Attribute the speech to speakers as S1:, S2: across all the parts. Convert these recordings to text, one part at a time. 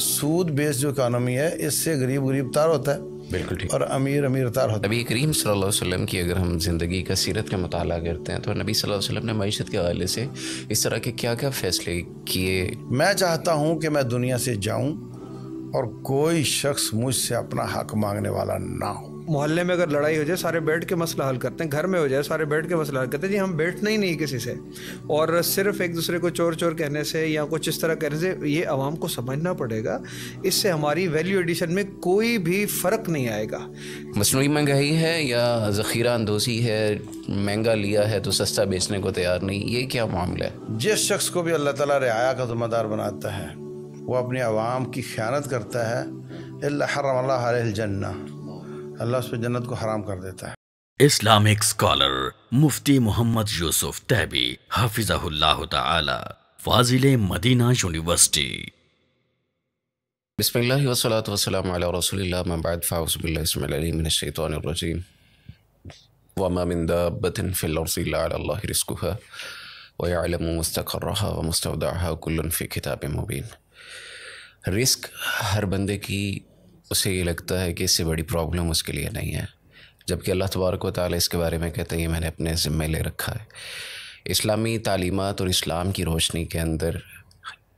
S1: सूद based जो economy है इससे गरीब गरीब तार होता है बिल्कुल ठीक और अमीर अमीर
S2: तार होता है नबी करीम सल्लल्लाहु अलैहि वसल्लम की अगर हम ज़िंदगी का सीरत का मताल करते हैं तो नबी सल्लल्लाहु अलैहि वसल्लम ने मीशत के हवाले से इस तरह के क्या क्या फ़ैसले किए
S1: मैं चाहता हूँ कि मैं दुनिया से जाऊँ और कोई शख्स मुझसे अपना हक मांगने वाला ना हो मोहल्ले में अगर
S3: लड़ाई हो जाए सारे बैठ के मसला हल करते हैं घर में हो जाए सारे बैठ के मसला हल करते हैं जी हम बैठना ही नहीं किसी से और सिर्फ एक दूसरे को चोर चोर कहने से या कुछ इस तरह कहने से ये आवाम को समझना पड़ेगा इससे हमारी वैल्यू एडिशन में कोई भी फ़र्क नहीं आएगा
S2: मसनू महंगाई है या ज़खीरा अंदोजी है महंगा लिया है तो सस्ता बेचने को तैयार नहीं ये
S1: क्या मामला है जिस शख्स को भी अल्लाह तला रया का जुम्मेदार बनाता है वो अपने आवाम की ख्यात करता है हर जन्ना अल्लाह उस पर जन्नत को हराम कर देता है
S2: इस्लामिक स्कॉलर मुफ्ती मोहम्मद यूसुफ तैबी हाफिजाहुल्लाह फाजिल मदीना यूनिवर्सिटी बिस्मिल्लाह रिस्क हर बंदे की उसे ये लगता है कि इससे बड़ी प्रॉब्लम उसके लिए नहीं है जबकि अल्लाह तबारक वाली इसके बारे में कहते हैं मैंने अपने ज़िम्मे ले रखा है इस्लामी तालीमत और इस्लाम की रोशनी के अंदर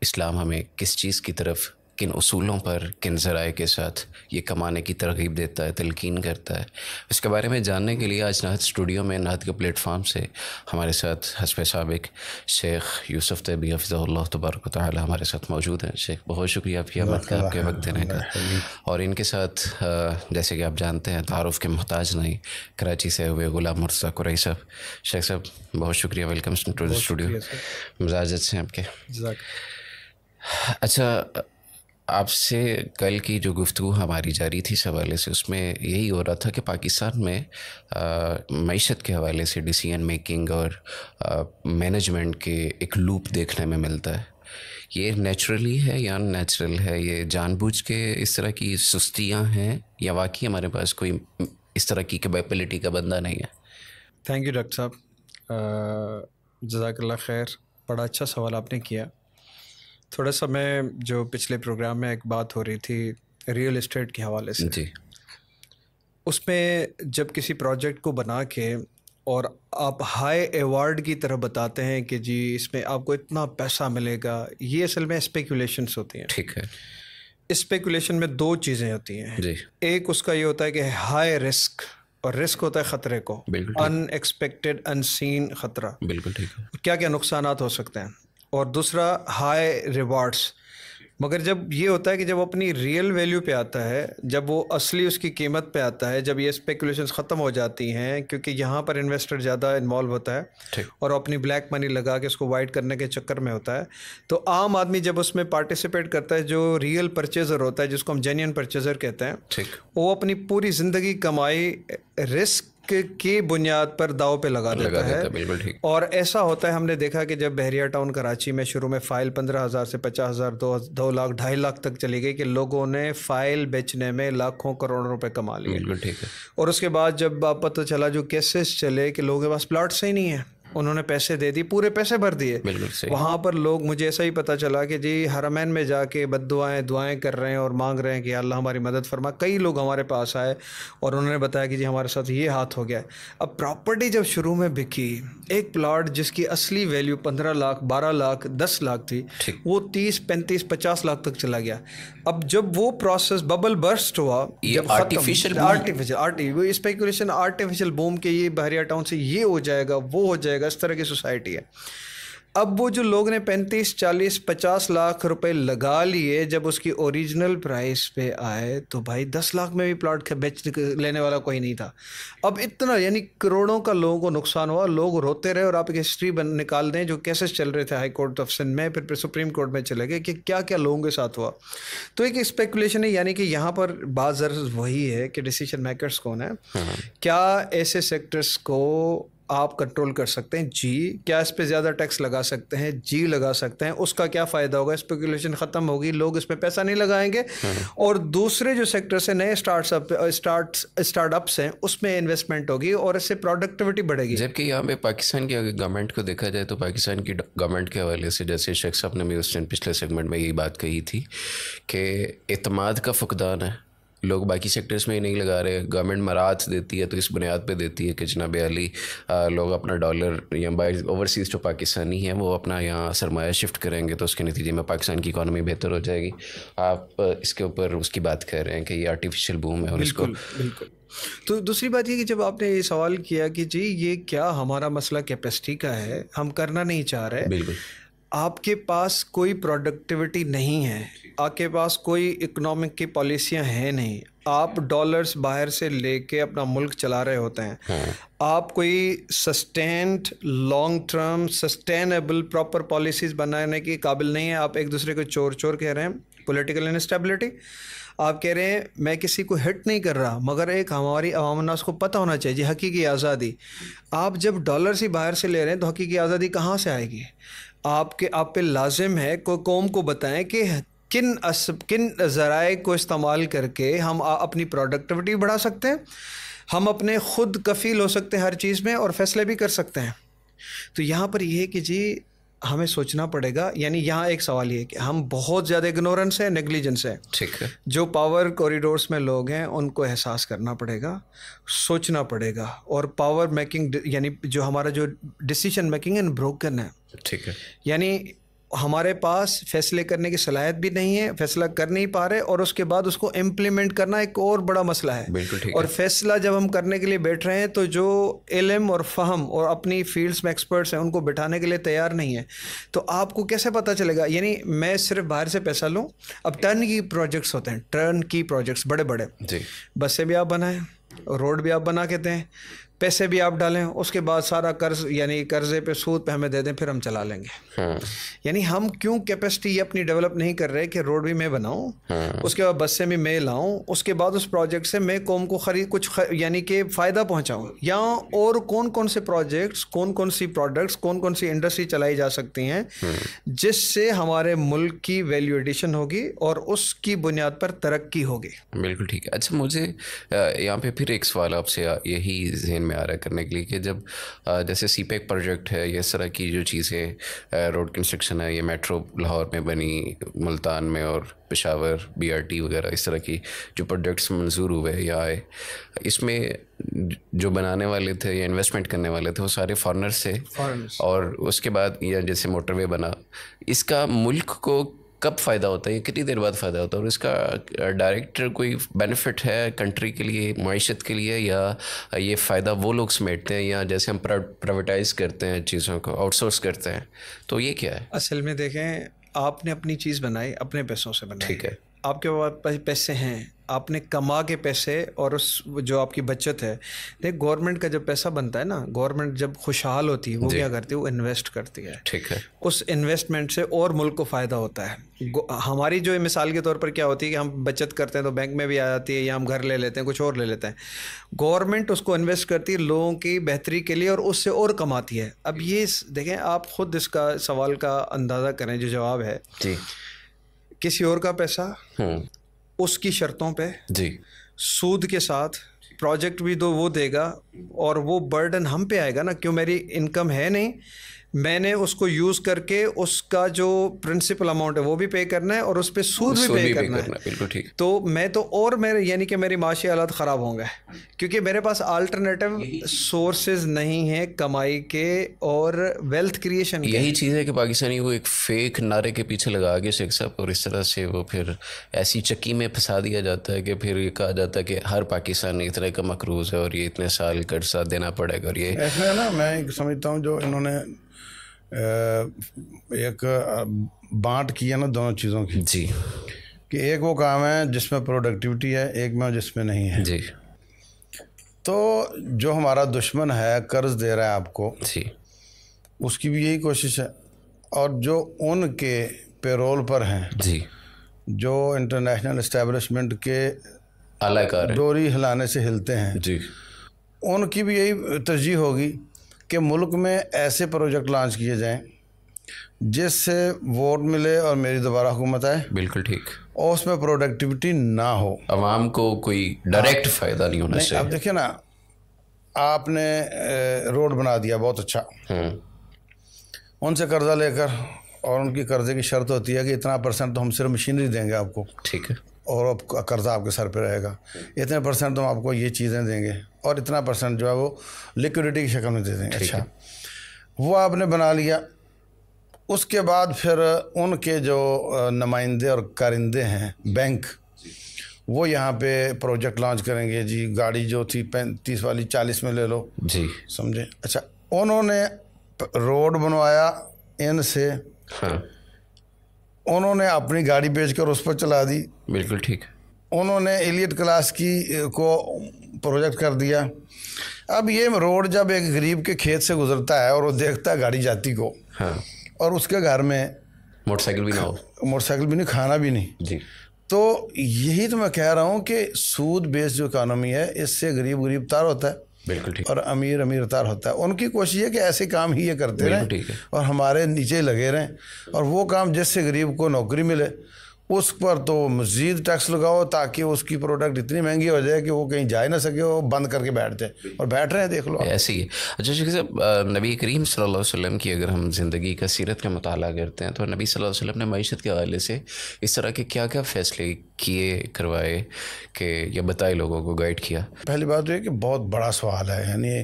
S2: इस्लाम हमें किस चीज़ की तरफ किन उसूलों पर किन ज़राए के साथ ये कमाने की तरगीब देता है तलकिन करता है इसके बारे में जानने के लिए आज नाहत स्टूडियो में नाहत के प्लेटफार्म से हमारे साथ हसब सबक शेख यूसुफ तबी हफ़ल तबारक ताली हमारे साथ मौजूद हैं शेख बहुत शुक्रिया आपकी अहमद का आपके वक्त देने का और इनके साथ जैसे कि आप जानते हैं तारफ़ के मोहताज नहीं कराची से हुए गुलाम मुर्सा कुरई साहब शेख साहब बहुत शुक्रिया वेलकम टू द स्टूडियो मजाज से आपके अच्छा आपसे कल की जो गुफ्तु हमारी जारी थी इस हवाले से उसमें यही हो रहा था कि पाकिस्तान में मीशत के हवाले से डिसीजन मेकिंग और मैनेजमेंट के एक लूप देखने में मिलता है ये नेचुरली है या नेचुरल है ये जानबूझ के इस तरह की सुस्तियाँ हैं या वाकई हमारे पास कोई इस तरह की कैपेबिलिटी का बंदा नहीं है
S3: थैंक यू डॉक्टर साहब जजाकल्ला खैर बड़ा अच्छा सवाल आपने किया थोड़ा सा मैं जो पिछले प्रोग्राम में एक बात हो रही थी रियल इस्टेट के हवाले से जी उसमें जब किसी प्रोजेक्ट को बना के और आप हाई एवार्ड की तरह बताते हैं कि जी इसमें आपको इतना पैसा मिलेगा ये असल में स्पेकुलेशंस होती हैं ठीक है स्पेकुलेशन में दो चीज़ें होती हैं एक उसका ये होता है कि हाई रिस्क और रिस्क होता है ख़तरे को अनएक्सपेक्टेड अनसीन ख़तरा बिल्कुल ठीक है क्या क्या नुकसान हो सकते हैं और दूसरा हाई रिवॉर्ड्स मगर जब ये होता है कि जब अपनी रियल वैल्यू पे आता है जब वो असली उसकी कीमत पे आता है जब ये स्पेकुलेशन ख़त्म हो जाती हैं क्योंकि यहाँ पर इन्वेस्टर ज़्यादा इन्वॉल्व होता है और अपनी ब्लैक मनी लगा के उसको वाइट करने के चक्कर में होता है तो आम आदमी जब उसमें पार्टिसिपेट करता है जो रियल परचेज़र होता है जिसको हम जेन्यन परचेज़र कहते हैं वो अपनी पूरी ज़िंदगी कमाई रिस्क की बुनियाद पर दाव पे लगा देता, लगा देता है और ऐसा होता है हमने देखा कि जब बहरिया टाउन कराची में शुरू में फाइल पंद्रह हज़ार से पचास हज़ार दो दो लाख ढाई लाख तक चली गई कि लोगों ने फाइल बेचने में लाखों करोड़ों रुपए कमा लिए बिल्कुल ठीक है और उसके बाद जब पता चला जो केसेस चले कि लोगों के पास प्लाट्स ही नहीं है उन्होंने पैसे दे दिए पूरे पैसे भर दिए वहाँ पर लोग मुझे ऐसा ही पता चला कि जी हरमैन में जाके बद दुआएँ दुआएँ कर रहे हैं और मांग रहे हैं कि अल्लाह हमारी मदद फरमा कई लोग हमारे पास आए और उन्होंने बताया कि जी हमारे साथ ये हाथ हो गया अब प्रॉपर्टी जब शुरू में बिकी एक प्लाट जिसकी असली वैल्यू पंद्रह लाख बारह लाख दस लाख थी वो तीस पैंतीस पचास लाख तक चला गया अब जब वो प्रोसेस बबल बर्स्ट हुआ artificial artificial speculation artificial boom के ये बहरिया टाउन से ये हो जाएगा वो हो जाएगा जाएगा इस तरह की सोसाइटी है अब वो जो लोग ने पैंतीस चालीस पचास लाख रुपए लगा लिए जब उसकी ओरिजिनल प्राइस पे आए तो भाई दस लाख में भी प्लाट बेच लेने वाला कोई नहीं था अब इतना यानी करोड़ों का लोगों को नुकसान हुआ लोग रोते रहे और आप एक हिस्ट्री बन निकाल दें जो कैसे चल रहे थे हाई कोर्ट ऑफ सिंध में फिर फिर सुप्रीम कोर्ट में चले गए कि क्या क्या लोगों के साथ हुआ तो एक स्पेकुलेशन है यानी कि यहाँ पर बाजर वही है कि डिसीजन मेकरस कौन है हाँ। क्या ऐसे सेक्टर्स को आप कंट्रोल कर सकते हैं जी क्या इस पर ज़्यादा टैक्स लगा सकते हैं जी लगा सकते हैं उसका क्या फ़ायदा होगा स्पेकुलेशन ख़त्म होगी लोग इसमें पैसा नहीं लगाएंगे हाँ। और दूसरे जो सेक्टर से नए स्टार्टअप स्टार्ट स्टार्टअप्स हैं उसमें इन्वेस्टमेंट होगी और इससे प्रोडक्टिविटी बढ़ेगी
S2: जबकि यहाँ पे पाकिस्तान की अगर गवर्नमेंट को देखा जाए तो पाकिस्तान की गवर्नमेंट के हवाले से जैसे शख्स साहब ने पिछले सेगमेंट में यही बात कही थी कि अतमाद का फुकदान है लोग बाकी सेक्टर्स में ही नहीं लगा रहे गवर्नमेंट मराहत देती है तो इस बुनियाद पे देती है कि जनाब अली लोग अपना डॉलर या बाई ओवरसीज़ जो पाकिस्तानी है वो अपना यहाँ सरमाया शिफ्ट करेंगे तो उसके नतीजे में पाकिस्तान की इकानमी बेहतर हो जाएगी आप इसके ऊपर उसकी बात कर रहे हैं कि ये आर्टिफिशियल बूम है और इसको
S3: तो दूसरी बात ये कि जब आपने ये सवाल किया कि जी ये क्या हमारा मसला कैपेसिटी का है हम करना नहीं चाह रहे बिल्कुल आपके पास कोई प्रोडक्टिविटी नहीं है आपके पास कोई इकोनॉमिक की पॉलिसियां हैं नहीं आप डॉलर्स बाहर से लेके अपना मुल्क चला रहे होते हैं हाँ। आप कोई sustained long term sustainable proper policies बनाने के काबिल नहीं है आप एक दूसरे को चोर चोर कह रहे हैं पॉलिटिकल इनस्टेबिलिटी आप कह रहे हैं मैं किसी को हिट नहीं कर रहा मगर एक हमारी अवामनास को पता होना चाहिए हकीकी आज़ादी आप जब डॉलर ही बाहर से ले रहे हैं तो हकीकी आज़ादी कहाँ से आएगी आपके आप पे लाजिम है को कौम को बताएं कि किन अस किन ज़राए को इस्तेमाल करके हम आ, अपनी प्रोडक्टिविटी बढ़ा सकते हैं हम अपने खुद कफ़ील हो सकते हैं हर चीज़ में और फैसले भी कर सकते हैं तो यहाँ पर यह है कि जी हमें सोचना पड़ेगा यानी यहाँ एक सवाल ये कि हम बहुत ज़्यादा इग्नोरेंस है नेग्लिजेंस है ठीक है जो पावर कॉरिडोर्स में लोग हैं उनको एहसास करना पड़ेगा सोचना पड़ेगा और पावर मेकिंग यानी जो हमारा जो डिसीजन मेकिंग एंड ब्रोकन है ठीक है यानी हमारे पास फैसले करने की सलाहियत भी नहीं है फैसला कर नहीं पा रहे और उसके बाद उसको इम्प्लीमेंट करना एक और बड़ा मसला है बिल्कुल ठीक और है। फैसला जब हम करने के लिए बैठ रहे हैं तो जो इलम और फहम और अपनी फील्ड्स में एक्सपर्ट्स हैं उनको बिठाने के लिए तैयार नहीं है तो आपको कैसे पता चलेगा यानी मैं सिर्फ बाहर से पैसा लूँ अब टर्न की प्रोजेक्ट्स होते हैं टर्न की प्रोजेक्ट्स बड़े बड़े बसें भी आप बनाएं रोड भी आप बना के दें पैसे भी आप डालें उसके बाद सारा कर्ज यानी कर्जे पे सूद पे हमें दे दें फिर हम चला लेंगे हाँ। यानी हम क्यों कैपेसिटी अपनी डेवलप नहीं कर रहे कि रोड भी मैं बनाऊं हाँ। उसके बाद बस से भी मैं लाऊं उसके बाद उस प्रोजेक्ट से मैं कौम को खरीद कुछ खर, यानी कि फ़ायदा पहुँचाऊँ या और कौन कौन से प्रोजेक्ट्स कौन कौन सी प्रोडक्ट्स कौन कौन सी इंडस्ट्री चलाई जा सकती हैं हाँ। जिससे हमारे मुल्क की वैल्यू एडिशन होगी और उसकी बुनियाद पर तरक्की होगी
S2: बिल्कुल ठीक है अच्छा मुझे यहाँ
S3: पे फिर एक सवाल आपसे
S2: यही जहन में आ रहा है करने के लिए कि जब जैसे सी प्रोजेक्ट e है या इस तरह की जो चीज़ें रोड कंस्ट्रक्शन है ये मेट्रो लाहौर में बनी मुल्तान में और पेशावर बी वगैरह इस तरह की जो प्रोजेक्ट्स मंजूर हुए या आए इसमें जो बनाने वाले थे या इन्वेस्टमेंट करने वाले थे वो सारे फॉरनर्स थे और उसके बाद या जैसे मोटरवे बना इसका मुल्क को कब फ़ायदा होता है कितनी देर बाद फ़ायदा होता है और इसका डायरेक्ट कोई बेनिफिट है कंट्री के लिए मीशत के लिए या ये फ़ायदा वो लोग समेटते हैं या जैसे हम प्राइवेटाइज करते हैं चीज़ों को आउटसोर्स करते हैं तो ये क्या है
S3: असल में देखें आपने अपनी चीज़ बनाई अपने पैसों से बनाई ठीक है आपके पास पैसे हैं आपने कमा के पैसे और उस जो आपकी बचत है देख गवर्नमेंट का जब पैसा बनता है ना गवर्नमेंट जब खुशहाल होती है वो क्या करती है वो इन्वेस्ट करती है ठीक है उस इन्वेस्टमेंट से और मुल्क को फ़ायदा होता है हमारी जो मिसाल के तौर पर क्या होती है कि हम बचत करते हैं तो बैंक में भी आ जाती है या हम घर ले लेते हैं कुछ और ले लेते हैं गवर्नमेंट उसको इन्वेस्ट करती है लोगों की बेहतरी के लिए और उससे और कमाती है अब ये देखें आप खुद इसका सवाल का अंदाज़ा करें जो जवाब है जी किसी और का पैसा हम्म। उसकी शर्तों पे जी सूद के साथ प्रोजेक्ट भी दो तो वो देगा और वो बर्डन हम पे आएगा ना क्यों मेरी इनकम है नहीं मैंने उसको यूज़ करके उसका जो प्रिंसिपल अमाउंट है वो भी पे करना है और उस पर सूद भी पे करना, करना है बिल्कुल ठीक तो मैं तो और मेरे यानी कि मेरी माशी हालात ख़राब होंगे क्योंकि मेरे पास अल्टरनेटिव सोर्सेज नहीं है कमाई के और वेल्थ क्रिएशन यही
S2: चीज़ है कि पाकिस्तानी को एक फेक नारे के पीछे लगा के शेख साहब और इस तरह से वो फिर ऐसी चक्की में फंसा दिया जाता है कि फिर ये कहा जाता है कि हर पाकिस्तानी इतने का मकरूज है और ये इतने साल कर्जा देना पड़ेगा और ये
S1: ऐसा ना मैं समझता हूँ जो इन्होंने एक बांट की है ना दोनों चीज़ों की जी कि एक वो काम है जिसमें प्रोडक्टिविटी है एक में जिसमें नहीं है जी तो जो हमारा दुश्मन है कर्ज दे रहा है आपको जी उसकी भी यही कोशिश है और जो उनके पेरोल पर हैं जी जो इंटरनेशनल इस्टेब्लिशमेंट के डोरी हिलाने से हिलते हैं जी उनकी भी यही तरजीह होगी कि मुल्क में ऐसे प्रोजेक्ट लॉन्च किए जाएं जिससे वोट मिले और मेरी दोबारा हुकूमत आए बिल्कुल ठीक और उसमें प्रोडक्टिविटी ना हो
S2: आवाम को कोई डायरेक्ट फ़ायदा नहीं होना चाहिए आप
S1: देखिए ना आपने रोड बना दिया बहुत अच्छा हम्म। उनसे कर्जा लेकर और उनकी कर्जे की शर्त होती है कि इतना परसेंट तो हम सिर्फ मशीनरी देंगे आपको ठीक है और अब कर्ज़ा आपके सर पे रहेगा इतने परसेंट तो हम आपको ये चीज़ें देंगे और इतना परसेंट जो है वो लिक्विडिटी की शक्ल में दे देंगे अच्छा वो आपने बना लिया उसके बाद फिर उनके जो नुमाइंदे और कारिंदे हैं बैंक वो यहाँ पे प्रोजेक्ट लॉन्च करेंगे जी गाड़ी जो थी पैंतीस वाली चालीस में ले लो जी समझे अच्छा उन्होंने रोड बनवाया इनसे हाँ। उन्होंने अपनी गाड़ी बेचकर उस पर चला दी बिल्कुल ठीक उन्होंने एलियट क्लास की को प्रोजेक्ट कर दिया अब ये रोड जब एक गरीब के खेत से गुजरता है और वो देखता है गाड़ी जाती को हाँ। और उसके घर में मोटरसाइकिल भी ना हो मोटरसाइकिल भी नहीं खाना भी नहीं जी तो यही तो मैं कह रहा हूँ कि सूद बेस्ड जो इकानमी है इससे गरीब गरीब तार होता है बिल्कुल ठीक और अमीर अमीर तार होता है उनकी कोशिश है कि ऐसे काम ही ये करते रहें और हमारे नीचे लगे रहें और वो काम जिससे गरीब को नौकरी मिले उस पर तो मज़ीद टैक्स लगाओ ताकि उसकी प्रोडक्ट इतनी महंगी हो जाए कि वो कहीं जा ना सके वो बंद करके बैठ जाए और बैठ रहे हैं देख लो
S2: ऐसे ही अच्छा शेख साहब नबी करीम सल्लल्लाहु अलैहि वसल्लम की अगर हम ज़िंदगी का सीरत का मताल करते हैं तो नबी सल्लल्लाहु अलैहि वसल्लम ने मीशत के हवाले से इस तरह के क्या क्या फ़ैसले किए करवाए कि या बताए लोगों को गाइड किया
S1: पहली बात तो यह कि बहुत बड़ा सवाल है यानी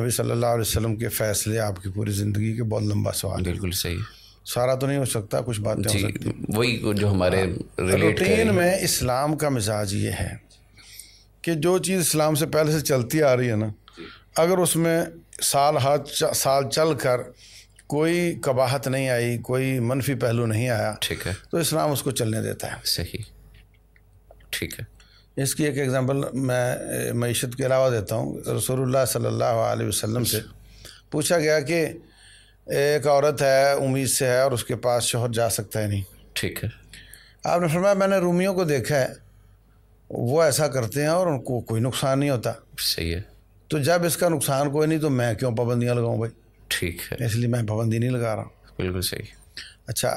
S1: नबी सल्लल्लाहु अलैहि वसल्लम के फ़ैसले आपकी पूरी ज़िंदगी के बहुत लंबा सवाल बिल्कुल सही है सारा तो नहीं हो सकता कुछ बात हो सकती
S2: वही जो हमारे हाँ, तो रूटीन में
S1: इस्लाम का मिजाज ये है कि जो चीज़ इस्लाम से पहले से चलती आ रही है ना अगर उसमें साल हाथ साल चल कर कोई कबाहत नहीं आई कोई मनफी पहलू नहीं आया ठीक है तो इस्लाम उसको चलने देता है सही ठीक है इसकी एक एग्ज़ाम्पल मैं मीशत के अलावा देता हूँ रसोल्ला सल्ला वसलम से अच्छा। पूछा गया कि एक औरत है उम्मीद से है और उसके पास शोहर जा सकता है नहीं ठीक है आपने फरमाया मैंने रूमियों को देखा है वो ऐसा करते हैं और उनको कोई नुकसान नहीं होता सही है तो जब इसका नुकसान कोई नहीं तो मैं क्यों पाबंदियाँ लगाऊँ भाई ठीक है इसलिए मैं पाबंदी नहीं लगा रहा हूँ बिल्कुल सही अच्छा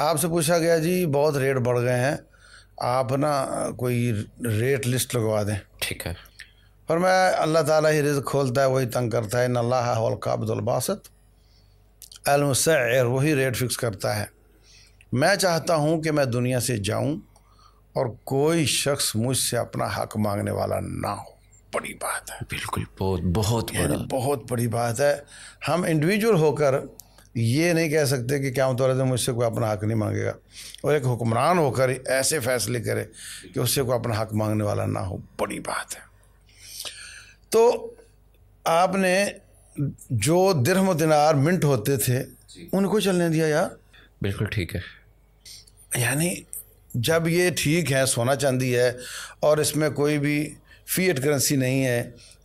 S1: आपसे पूछा गया जी बहुत रेट बढ़ गए हैं आप ना कोई रेट लिस्ट लगवा दें ठीक है पर मैं अल्लाह ताला ही रिज़ खोलता है वही तंग करता है नल्ला हल्का अब्दुलबासत अलमसैर वही रेट फिक्स करता है मैं चाहता हूँ कि मैं दुनिया से जाऊँ और कोई शख्स मुझसे अपना हक मांगने वाला ना हो बड़ी बात है बिल्कुल बहुत बहुत बड़ा बहुत बड़ी बात है हम इंडिविजुअल होकर ये नहीं कह सकते कि क्या तौर तो मुझसे कोई अपना हक नहीं मांगेगा और एक हुक्मरान होकर ऐसे फैसले करे कि उससे कोई अपना हक मांगने वाला ना हो बड़ी बात है तो आपने जो दिरहम दिनार मिंट होते थे उनको चलने दिया यार बिल्कुल ठीक है यानी जब ये ठीक है सोना चांदी है और इसमें कोई भी फीएट करेंसी नहीं है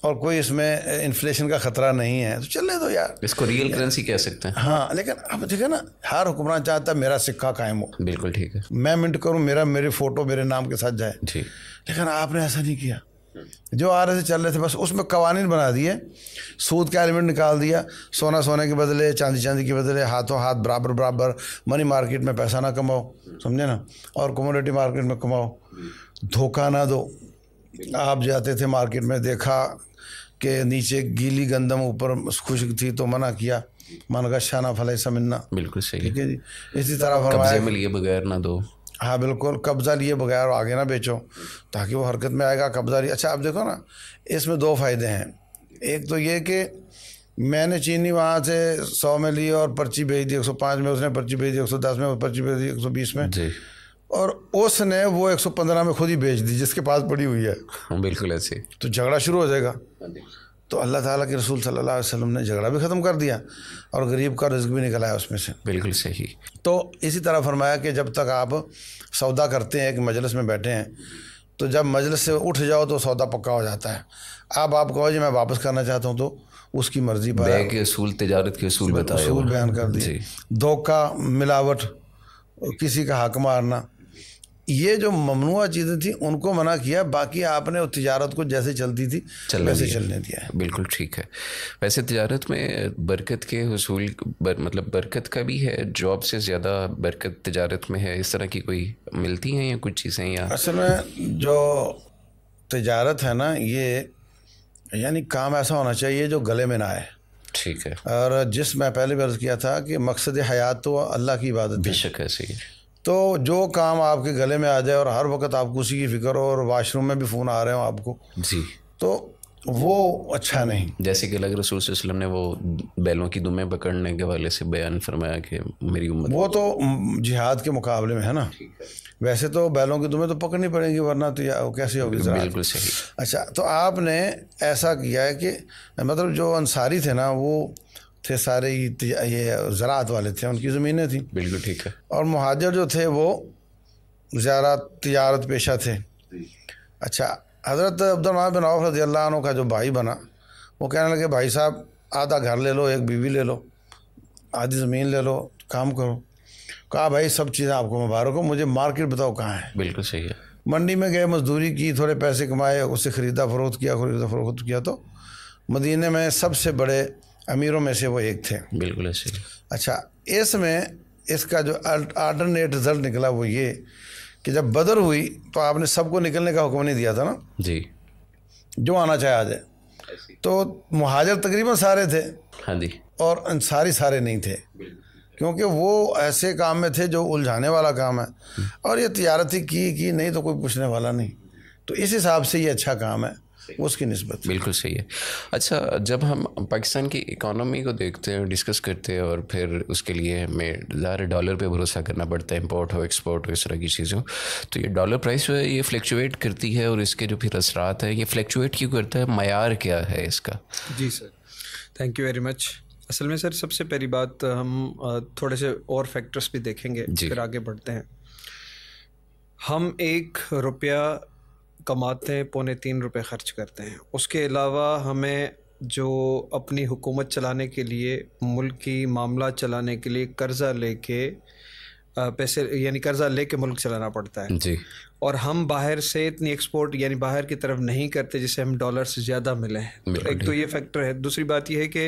S1: और कोई इसमें इन्फ्लेशन का ख़तरा नहीं है तो चलने दो यार इसको रियल करेंसी कह सकते हैं हाँ लेकिन अब देखिए ना हर हुक्मरान चाहता है मेरा सिक्का कायम हो बिल्कुल ठीक है मैं मिंट करूँ मेरा मेरे फ़ोटो मेरे नाम के साथ जाए ठीक लेकिन आपने ऐसा नहीं किया जो आ रहे थे चल रहे थे बस उसमें कवानीन बना दिए सूद का एलिमेंट निकाल दिया सोना सोने के बदले चांदी चांदी के बदले हाथों हाथ बराबर बराबर मनी मार्केट में पैसा ना कमाओ समझे ना और कमोडिटी मार्केट में कमाओ धोखा ना दो आप जाते थे मार्केट में देखा कि नीचे गीली गंदम ऊपर खुश्क थी तो मना किया मन का शाना फलाई समझना बिल्कुल सही ठीक है जी इसी तरह फरमाया मिल
S2: गए बगैर ना दो
S1: हाँ बिल्कुल कब्ज़ा लिए बगैर आगे ना बेचो ताकि वो हरकत में आएगा कब्ज़ा लिए अच्छा आप देखो ना इसमें दो फ़ायदे हैं एक तो ये कि मैंने चीनी वहाँ से सौ में ली और पर्ची भेज दी एक सौ पाँच में उसने पर्ची भेज दी एक सौ दस में पर्ची भेज दी एक सौ बीस में और उसने वो एक सौ पंद्रह में खुद ही बेच दी जिसके पास पड़ी हुई है हाँ, बिल्कुल ऐसे तो झगड़ा शुरू हो जाएगा हाँ, तो अल्लाह ताला के रसूल सल्लल्लाहु अलैहि वसल्लम ने झगड़ा भी ख़त्म कर दिया और गरीब का रिज्क भी निकलाया उसमें से बिल्कुल सही तो इसी तरह फरमाया कि जब तक आप सौदा करते हैं एक मजलिस में बैठे हैं तो जब मजलिस से उठ जाओ तो सौदा पक्का हो जाता है अब आप कहो जी मैं वापस करना चाहता हूँ तो उसकी मर्जी पर
S2: के असूल तजारत के असूल बताए असूल बयान कर दिए
S1: धोखा मिलावट किसी का हक मारना ये जो ममनुआ चीज़ें थी उनको मना किया बाकी आपने तजारत को जैसे चलती थी चलने वैसे दिया। चलने दिया
S2: बिल्कुल ठीक है वैसे तजारत में बरकत के हसूल बर, मतलब बरकत का भी है जॉब से ज़्यादा बरकत तजारत में है इस तरह की कोई मिलती हैं या कुछ चीज़ें
S1: या असल में जो तजारत है ना ये यानी काम ऐसा होना चाहिए जो गले में ना आए ठीक है और जिस मैं पहले भी अर्ज़ किया था कि मकसद हयात तो अल्लाह की इबादत बेशक ऐसी है तो जो काम आपके गले में आ जाए और हर वक्त आपको उसी की फिक्र हो और वाशरूम में भी फ़ोन आ रहे हो आपको जी तो वो अच्छा नहीं
S2: जैसे कि अलग रसूल वसलम ने वो बैलों की दुमे पकड़ने के वाले से बयान
S1: फरमाया कि मेरी उम्र वो तो जिहाद के मुकाबले में है ना है। वैसे तो बैलों की दुमें तो पकड़नी पड़ेंगी वरना तो या कैसे होगी बिल्कुल सही अच्छा तो आपने ऐसा किया है कि मतलब जो अंसारी थे ना वो थे सारे ये ज़रात वाले थे उनकी ज़मीनें थी बिल्कुल ठीक है और महाजर जो थे वो ज़्यादा तजारत पेशा थे अच्छा हज़रत अब्दुलमान बिन औफ रजी अल्लाह का जो भाई बना वो कहने लगे भाई साहब आधा घर ले लो एक बीवी ले लो आधी ज़मीन ले लो काम करो कहा भाई सब चीज़ें आपको मुबारक हो मुझे मार्केट बताओ कहाँ है बिल्कुल सही है मंडी में गए मजदूरी की थोड़े पैसे कमाए उससे ख़रीदा फरोख्त किया ख़रीदा फरोख्त किया तो मदीने में सबसे बड़े अमीरों में से वो एक थे बिल्कुल ऐसे अच्छा इसमें इसका जो आल्टरनेट रिजल्ट निकला वो ये कि जब बदर हुई तो आपने सबको निकलने का हुक्म नहीं दिया था ना जी जो आना चाहे आ जाए तो महाजर तकरीबन सारे थे हाँ जी और अंसारी सारे नहीं थे क्योंकि वो ऐसे काम में थे जो उलझाने वाला काम है हम्म। और ये तजारती की कि नहीं तो कोई पूछने वाला नहीं तो इस हिसाब से ये अच्छा काम है उसकी नस्बत
S2: बिल्कुल सही है अच्छा जब हम पाकिस्तान की इकोनॉमी को देखते हैं डिस्कस करते हैं और फिर उसके लिए हमें ज़्यादा डॉलर पे भरोसा करना पड़ता है इंपोर्ट हो एक्सपोर्ट हो इस तरह की चीज़ों तो ये डॉलर प्राइस जो है ये फ्लक्चुएट करती है और इसके जो फिर असरात है ये फ्लक्चुएट क्यों करता है मैार क्या
S3: है इसका जी sir thank you very much असल में सर सबसे पहली बात हम थोड़े से और फैक्टर्स भी देखेंगे फिर आगे बढ़ते हैं हम एक रुपया कमाते हैं पौने तीन रुपए खर्च करते हैं उसके अलावा हमें जो अपनी हुकूमत चलाने के लिए मुल्क की मामला चलाने के लिए कर्ज़ा लेके पैसे यानी कर्ज़ा लेके मुल्क चलाना पड़ता है जी और हम बाहर से इतनी एक्सपोर्ट यानी बाहर की तरफ नहीं करते जिससे हम डॉलर से ज़्यादा मिले तो एक तो ये फैक्टर है दूसरी बात यह है कि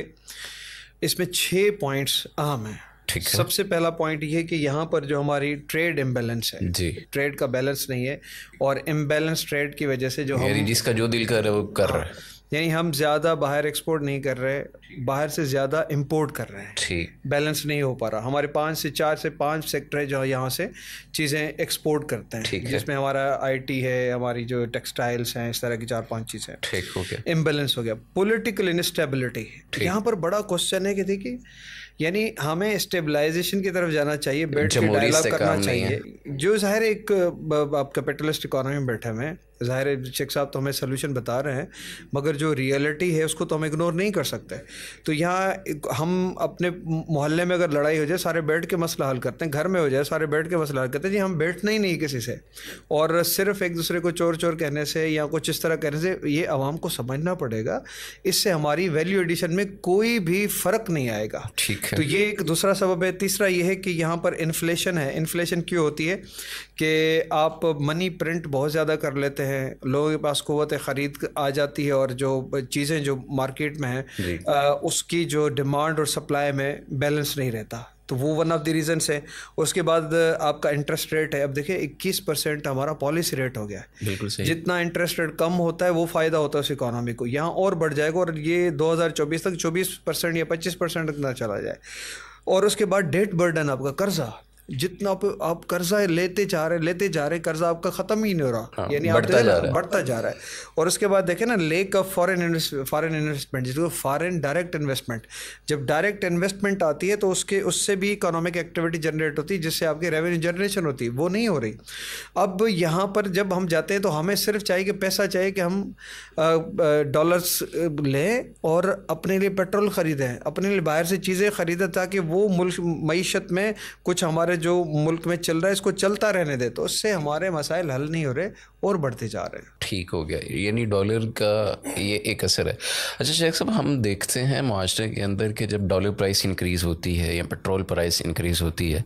S3: इसमें छः पॉइंट्स अहम हैं ठीक है सबसे पहला पॉइंट ये कि यहाँ पर जो हमारी ट्रेड इम्बेलेंस है जी ट्रेड का बैलेंस नहीं है और इम्बेलेंस ट्रेड की वजह से जो हम
S2: जिसका जो दिल कर वो कर रहा है हाँ,
S3: यानी हम ज़्यादा बाहर एक्सपोर्ट नहीं कर रहे बाहर से ज़्यादा इंपोर्ट कर रहे हैं ठीक बैलेंस नहीं हो पा रहा हमारे पाँच से चार से पाँच सेक्टर है जो यहाँ से चीज़ें एक्सपोर्ट करते हैं ठीक जिसमें हमारा आईटी है हमारी जो टेक्सटाइल्स हैं इस तरह की चार पांच चीज़ें ठीक हो गया इम्बेलेंस हो गया पोलिटिकल इनस्टेबिलिटी यहाँ पर बड़ा क्वेश्चन है कि देखिए यानी हमें स्टेबलाइजेशन की तरफ जाना चाहिए बैठ डायलॉग करना चाहिए जो जाहिर एक आप कैपिटलिस्ट इकोनॉमी में बैठे हुए हैं ज़ाहिर है शेख साहब तो हमें सोल्यूशन बता रहे हैं मगर जो रियलिटी है उसको तो हम इग्नोर नहीं कर सकते तो यहाँ हम अपने मोहल्ले में अगर लड़ाई हो जाए सारे बैठ के मसला हल करते हैं घर में हो जाए सारे बैठ के मसला हल करते हैं जी हम बैठना ही नहीं किसी से और सिर्फ एक दूसरे को चोर चोर कहने से या कुछ इस तरह कहने से ये आवाम को समझना पड़ेगा इससे हमारी वैल्यू एडिशन में कोई भी फ़र्क नहीं आएगा
S2: ठीक है तो ये
S3: एक दूसरा सबब है तीसरा ये है कि यहाँ पर इन्फ्लेशन है इन्फ्लेशन क्यों होती है कि आप मनी प्रिंट बहुत ज़्यादा कर लेते हैं हैं लोगों के पास कुत ख़रीद आ जाती है और जो चीज़ें जो मार्केट में हैं उसकी जो डिमांड और सप्लाई में बैलेंस नहीं रहता तो वो वन ऑफ द रीजन है उसके बाद आपका इंटरेस्ट रेट है अब देखिए 21 परसेंट हमारा पॉलिसी रेट हो गया है बिल्कुल सही जितना इंटरेस्ट रेट कम होता है वो फ़ायदा होता है उस इकोनॉमी को यहाँ और बढ़ जाएगा और ये 2024 तक 24 परसेंट या 25 परसेंट इतना चला जाए और उसके बाद डेट बर्डन आपका कर्जा जितना आप, आप कर्जा लेते जा रहे लेते जा रहे कर्जा आपका खत्म ही नहीं हो रहा हाँ, यानी बढ़ता जा रहा है बढ़ता जा रहा है और उसके बाद देखें ना lack of foreign foreign investment जिसको फॉरेन डायरेक्ट इन्वेस्टमेंट जब डायरेक्ट इन्वेस्टमेंट आती है तो उसके उससे भी इकोनॉमिक एक्टिविटी जनरेट होती है जिससे आपकी रेवेन्यू जनरेशन होती है वो नहीं हो रही अब यहाँ पर जब हम जाते हैं तो हमें सिर्फ चाहिए कि पैसा चाहिए कि हम डॉलर्स लें और अपने लिए पेट्रोल ख़रीदें अपने लिए बाहर से चीज़ें ख़रीदें ताकि वो मुल्क मीशत में कुछ हमारे पे जो मुल्क में चल रहा है इसको चलता रहने दे तो उससे हमारे मसाइल हल नहीं हो रहे और बढ़ते जा रहे हैं
S2: ठीक हो गया यानी डॉलर का ये एक असर है अच्छा शेख साहब हम देखते हैं माशरे के अंदर कि जब डॉलर प्राइस इंक्रीज़ होती है या पेट्रोल प्राइस इंक्रीज़ होती है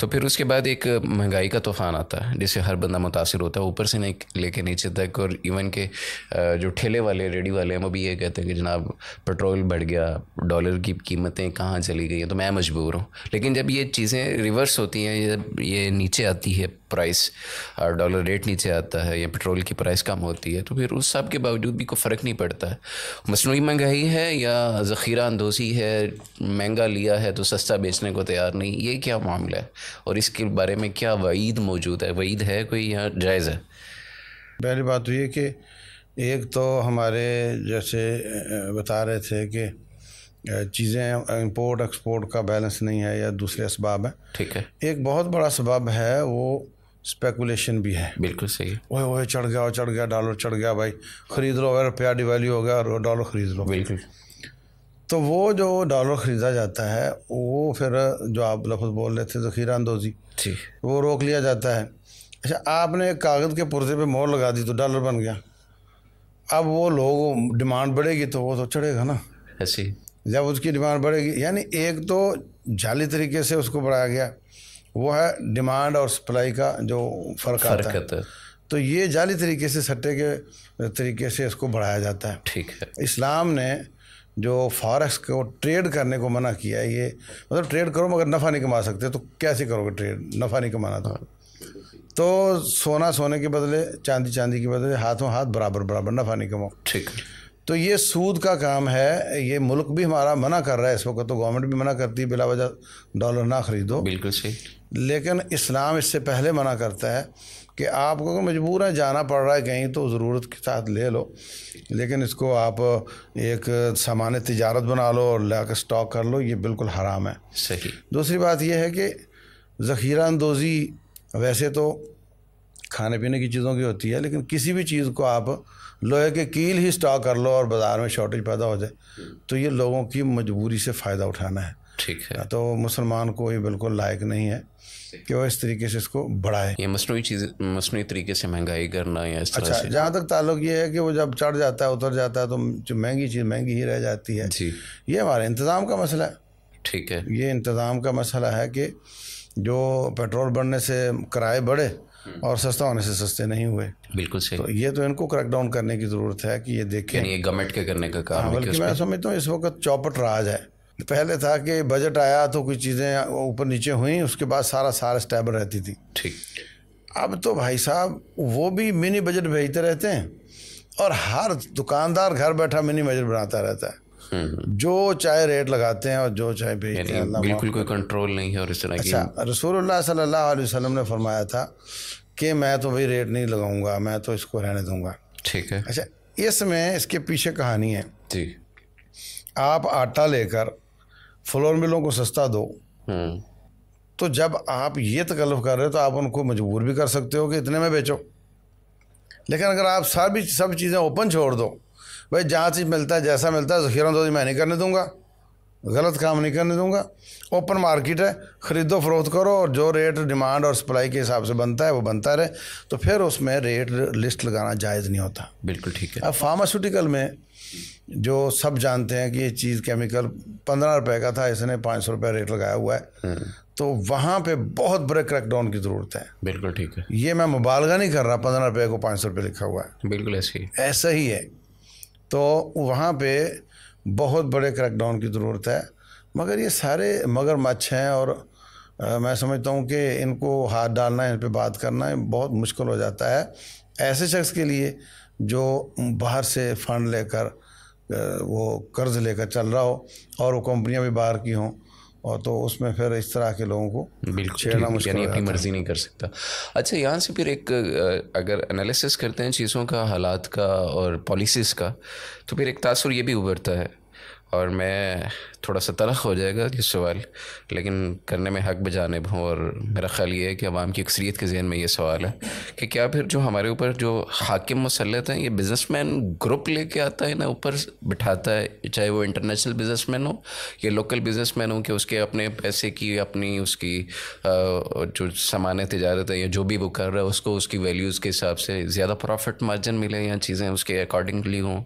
S2: तो फिर उसके बाद एक महंगाई का तूफ़ान आता है जिससे हर बंदा मुतासर होता है ऊपर से नहीं लेके नीचे तक और इवन के जो ठेले वाले रेडी वाले हैं वो भी ये कहते हैं कि जनाब पेट्रोल बढ़ गया डॉलर की कीमतें कहाँ चली गई हैं तो मैं मजबूर हूँ लेकिन जब ये चीज़ें रिवर्स डिफ्लेक्ट्स होती हैं ये ये नीचे आती है प्राइस और डॉलर रेट नीचे आता है या पेट्रोल की प्राइस कम होती है तो फिर उस सब के बावजूद भी कोई फ़र्क नहीं पड़ता है मसनू महंगाई है या ज़ख़ीरा अंदोजी है महंगा लिया है तो सस्ता बेचने को तैयार नहीं ये क्या मामला है और इसके बारे में क्या वईद मौजूद है वईद है कोई या जायज़ है
S1: पहली बात तो ये कि एक तो हमारे जैसे बता रहे थे कि चीज़ें इंपोर्ट एक्सपोर्ट का बैलेंस नहीं है या दूसरे इसबाब हैं ठीक है एक बहुत बड़ा सबब है वो स्पेकुलेशन भी है बिल्कुल सही ओए ओए चढ़ गया चढ़ गया डॉलर चढ़ गया भाई ख़रीद लो अगर रुपया डिवैल्यू हो गया और डॉलर ख़रीद लो बिल्कुल तो वो जो डॉलर ख़रीदा जाता है वो फिर जो आप लफ्ज़ बोल रहे थे ज़खीरा अंदोज़ी ठीक वो रोक लिया जाता है अच्छा आपने कागज़ के पुर्जे पे मोर लगा दी तो डॉलर बन गया अब वो लोग डिमांड बढ़ेगी तो वो तो चढ़ेगा ना ऐसे जब उसकी डिमांड बढ़ेगी यानी एक तो जाली तरीके से उसको बढ़ाया गया वो है डिमांड और सप्लाई का जो फर्क आता है तो ये जाली तरीके से सट्टे के तरीके से इसको बढ़ाया जाता है ठीक है इस्लाम ने जो फॉरेक्स को ट्रेड करने को मना किया है ये मतलब ट्रेड करो मगर नफ़ा नहीं कमा सकते तो कैसे करोगे ट्रेड नफ़ा नहीं कमाना था तो।, तो सोना सोने के बदले चांदी चांदी के बदले हाथों हाथ बराबर बराबर नफ़ा नहीं कमाओ ठीक है तो ये सूद का काम है ये मुल्क भी हमारा मना कर रहा है इस वक्त तो गवर्नमेंट भी मना करती है बिला वजह डॉलर ना ख़रीदो बिल्कुल सही लेकिन इस्लाम इससे पहले मना करता है कि आपको मजबूर है जाना पड़ रहा है कहीं तो ज़रूरत के साथ ले लो लेकिन इसको आप एक सामान्य तजारत बना लो और ला कर स्टॉक कर लो ये बिल्कुल हराम है सही दूसरी बात यह है कि ज़ख़ीरा अंदोज़ी वैसे तो खाने पीने की चीज़ों की होती है लेकिन किसी भी चीज़ को आप लोहे के कील ही स्टॉक कर लो और बाज़ार में शॉर्टेज पैदा हो जाए तो ये लोगों की मजबूरी से फ़ायदा उठाना है ठीक है तो मुसलमान को ये बिल्कुल लायक नहीं है कि वह इस तरीके से इसको बढ़ाए
S2: ये मसनू चीज़ मसनू तरीके से महंगाई करना या इस तरह अच्छा
S1: जहाँ तक ताल्लुक ये है कि वो जब चढ़ जाता है उतर जाता है तो जो महंगी चीज़ महंगी ही रह जाती है जी ये हमारे इंतज़ाम का मसला है ठीक है ये इंतज़ाम का मसला है कि जो पेट्रोल बढ़ने से किराए बढ़े हम्म। और सस्ता होने से सस्ते नहीं हुए बिल्कुल सही तो ये तो इनको क्रैकडाउन करने की जरूरत है कि ये देखें यानी
S2: गवर्नमेंट के करने का काम हाँ, बल्कि मैं समझता हूँ
S1: इस वक्त चौपट राज है पहले था कि बजट आया तो कुछ चीज़ें ऊपर नीचे हुई उसके बाद सारा सार स्टेबल रहती थी ठीक अब तो भाई साहब वो भी मिनी बजट भेजते रहते हैं और हर दुकानदार घर बैठा मिनी बजट बनाता रहता है हम्म। जो चाहे रेट लगाते हैं और जो चाहे भेजते हैं बिल्कुल
S2: कोई कंट्रोल नहीं है और इस तरह अच्छा
S1: रसूल सल्ला अलैहि ने फरमाया था कि मैं तो भाई रेट नहीं लगाऊंगा मैं तो इसको रहने दूंगा ठीक है अच्छा इसमें इसके पीछे कहानी है ठीक आप आटा लेकर फ्लोर मिलों को सस्ता दो हम्म। तो जब आप ये तकल्फ कर रहे हो तो आप उनको मजबूर भी कर सकते हो कि इतने में बेचो लेकिन अगर आप सभी सब चीज़ें ओपन छोड़ दो भाई जहाँ चीज़ मिलता है जैसा मिलता है जखीरा तो मैं नहीं करने दूंगा गलत काम नहीं करने दूंगा ओपन मार्केट है ख़रीदो फरोख्त करो और जो रेट डिमांड और सप्लाई के हिसाब से बनता है वो बनता रहे तो फिर उसमें रेट लिस्ट लगाना जायज़ नहीं होता बिल्कुल ठीक है अब फार्मास्यूटिकल में जो सब जानते हैं कि ये चीज़ केमिकल पंद्रह रुपए का था इसने पाँच सौ रुपये रेट लगाया हुआ है हम्म। तो वहाँ पे बहुत बड़े क्रैकडाउन की ज़रूरत है बिल्कुल ठीक है ये मैं मुबालगा नहीं कर रहा पंद्रह रुपये को पाँच सौ रुपये लिखा हुआ है बिल्कुल ऐसे ही ऐसा ही है तो वहाँ पे बहुत बड़े क्रैकडाउन की ज़रूरत है मगर ये सारे मगरमच्छ हैं और आ, मैं समझता हूँ कि इनको हाथ डालना इन पर बात करना बहुत मुश्किल हो जाता है ऐसे शख्स के लिए जो बाहर से फ़ंड लेकर वो कर्ज़ लेकर चल रहा हो और वो कंपनियां भी बाहर की हों और तो उसमें फिर इस तरह के लोगों को
S2: बिल्कुल छेड़ना मुश्किल यानी अपनी मर्जी नहीं कर सकता अच्छा यहाँ से फिर एक अगर एनालिसिस करते हैं चीज़ों का हालात का और पॉलिसीज़ का तो फिर एक तासर ये भी उभरता है और मैं थोड़ा सा तलख हो जाएगा ये सवाल लेकिन करने में हक बजानब हूँ और मेरा ख्याल ये है कि आवाम की अक्सरीत के जहन में ये सवाल है कि क्या फिर जो हमारे ऊपर जो हाकिम मुसलत हैं ये बिजनेसमैन ग्रुप लेके आता है ना ऊपर बिठाता है चाहे वो इंटरनेशनल बिजनेसमैन हो या लोकल मैन हो कि उसके अपने पैसे की अपनी उसकी जो सामान तजारत है या जो भी वो कर रहा है उसको उसकी वैल्यूज़ के
S3: हिसाब से ज़्यादा प्रॉफिट मार्जिन मिले या चीज़ें उसके अकॉर्डिंगली हों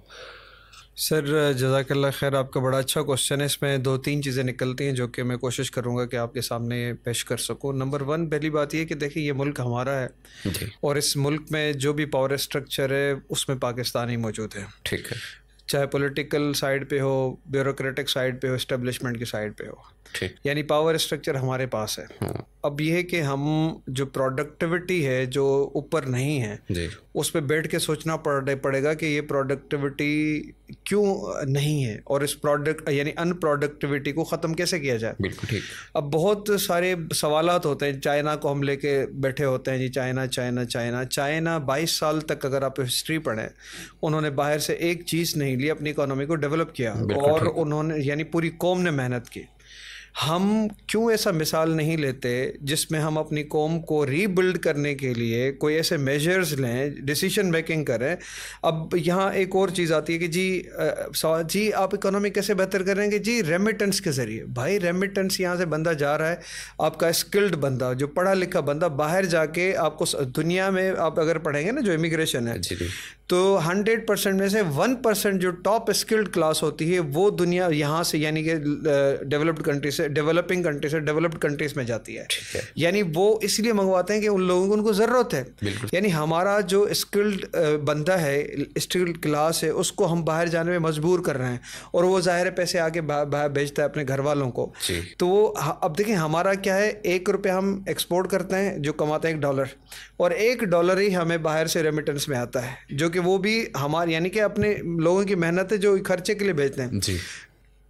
S3: सर जजाकल्ला खैर आपका बड़ा अच्छा क्वेश्चन है इसमें दो तीन चीज़ें निकलती हैं जो कि मैं कोशिश करूँगा कि आपके सामने पेश कर सकूँ नंबर वन पहली बात यह कि देखिए ये मुल्क हमारा है और इस मुल्क में जो भी पावर स्ट्रक्चर है उसमें पाकिस्तान ही मौजूद है ठीक है चाहे पॉलिटिकल साइड पे हो ब्यूरोक्रेटिक साइड पे हो इस्टेब्लिशमेंट की साइड पे हो यानी पावर स्ट्रक्चर हमारे पास है हाँ। अब यह कि हम जो प्रोडक्टिविटी है जो ऊपर नहीं है उस पर बैठ के सोचना पड़े पड़ेगा कि ये प्रोडक्टिविटी क्यों नहीं है और इस प्रोडक्ट यानी अनप्रोडक्टिविटी को ख़त्म कैसे किया जाए बिल्कुल ठीक अब बहुत सारे सवाल होते हैं चाइना को हम लेके बैठे होते हैं जी चाइना चाइना चाइना चाइना बाईस साल तक अगर आप हिस्ट्री पढ़ें उन्होंने बाहर से एक चीज़ नहीं ली अपनी इकोनॉमी को डेवलप किया और उन्होंने यानी पूरी कौम ने मेहनत की हम क्यों ऐसा मिसाल नहीं लेते जिसमें हम अपनी कौम को रीबिल्ड करने के लिए कोई ऐसे मेजर्स लें डिसीजन मेकिंग करें अब यहाँ एक और चीज़ आती है कि जी आ, जी आप इकोनॉमी कैसे बेहतर करेंगे जी रेमिटेंस के ज़रिए भाई रेमिटेंस यहाँ से बंदा जा रहा है आपका स्किल्ड बंदा जो पढ़ा लिखा बंदा बाहर जाके आपको दुनिया में आप अगर पढ़ेंगे ना जो इमिग्रेशन है तो हंड्रेड परसेंट में से वन परसेंट जो टॉप स्किल्ड क्लास होती है वो दुनिया यहाँ से यानी कि डेवलप्ड कंट्री से डेवलपिंग कंट्रीज और डेवलप्ड कंट्रीज में जाती है, है। यानी वो इसलिए मंगवाते हैं कि उन लोगों को उनको ज़रूरत है यानी हमारा जो स्किल्ड बंदा है स्किल्ड क्लास है उसको हम बाहर जाने में मजबूर कर रहे हैं और वो ज़ाहिर पैसे आके बाहर भेजता है अपने घर वालों को तो वो अब देखें हमारा क्या है एक रुपये हम एक्सपोर्ट करते हैं जो कमाते हैं एक डॉलर और एक डॉलर ही हमें बाहर से रेमिटेंस में आता है जो कि वो भी हमारे यानी कि अपने लोगों की मेहनत है जो खर्चे के लिए भेजते हैं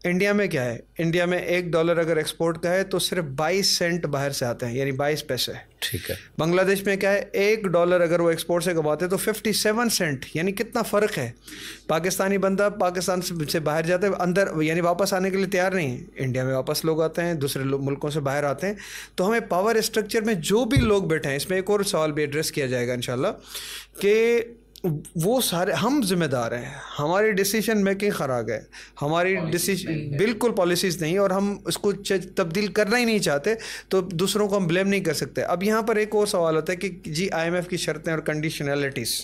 S3: इंडिया में क्या है इंडिया में एक डॉलर अगर एक्सपोर्ट का है तो सिर्फ बाईस सेंट बाहर से आते हैं यानी बाईस पैसे ठीक है बांग्लादेश में क्या है एक डॉलर अगर वो एक्सपोर्ट से कमाते हैं तो फिफ्टी सेवन सेंट यानी कितना फ़र्क है पाकिस्तानी बंदा पाकिस्तान से बाहर जाता है अंदर यानी वापस आने के लिए तैयार नहीं है इंडिया में वापस लोग आते हैं दूसरे मुल्कों से बाहर आते हैं तो हमें पावर स्ट्रक्चर में जो भी लोग बैठे हैं इसमें एक और सवाल भी एड्रेस किया जाएगा इन कि वो सारे हम जिम्मेदार हैं हमारे डिसीजन मेकिंग ख़राब है हमारी डिसीजन बिल्कुल पॉलिसीज़ नहीं और हम इसको तब्दील करना ही नहीं चाहते तो दूसरों को हम ब्लेम नहीं कर सकते अब यहाँ पर एक और सवाल होता है कि जी आईएमएफ की शर्तें और कंडीशनैलिटीज़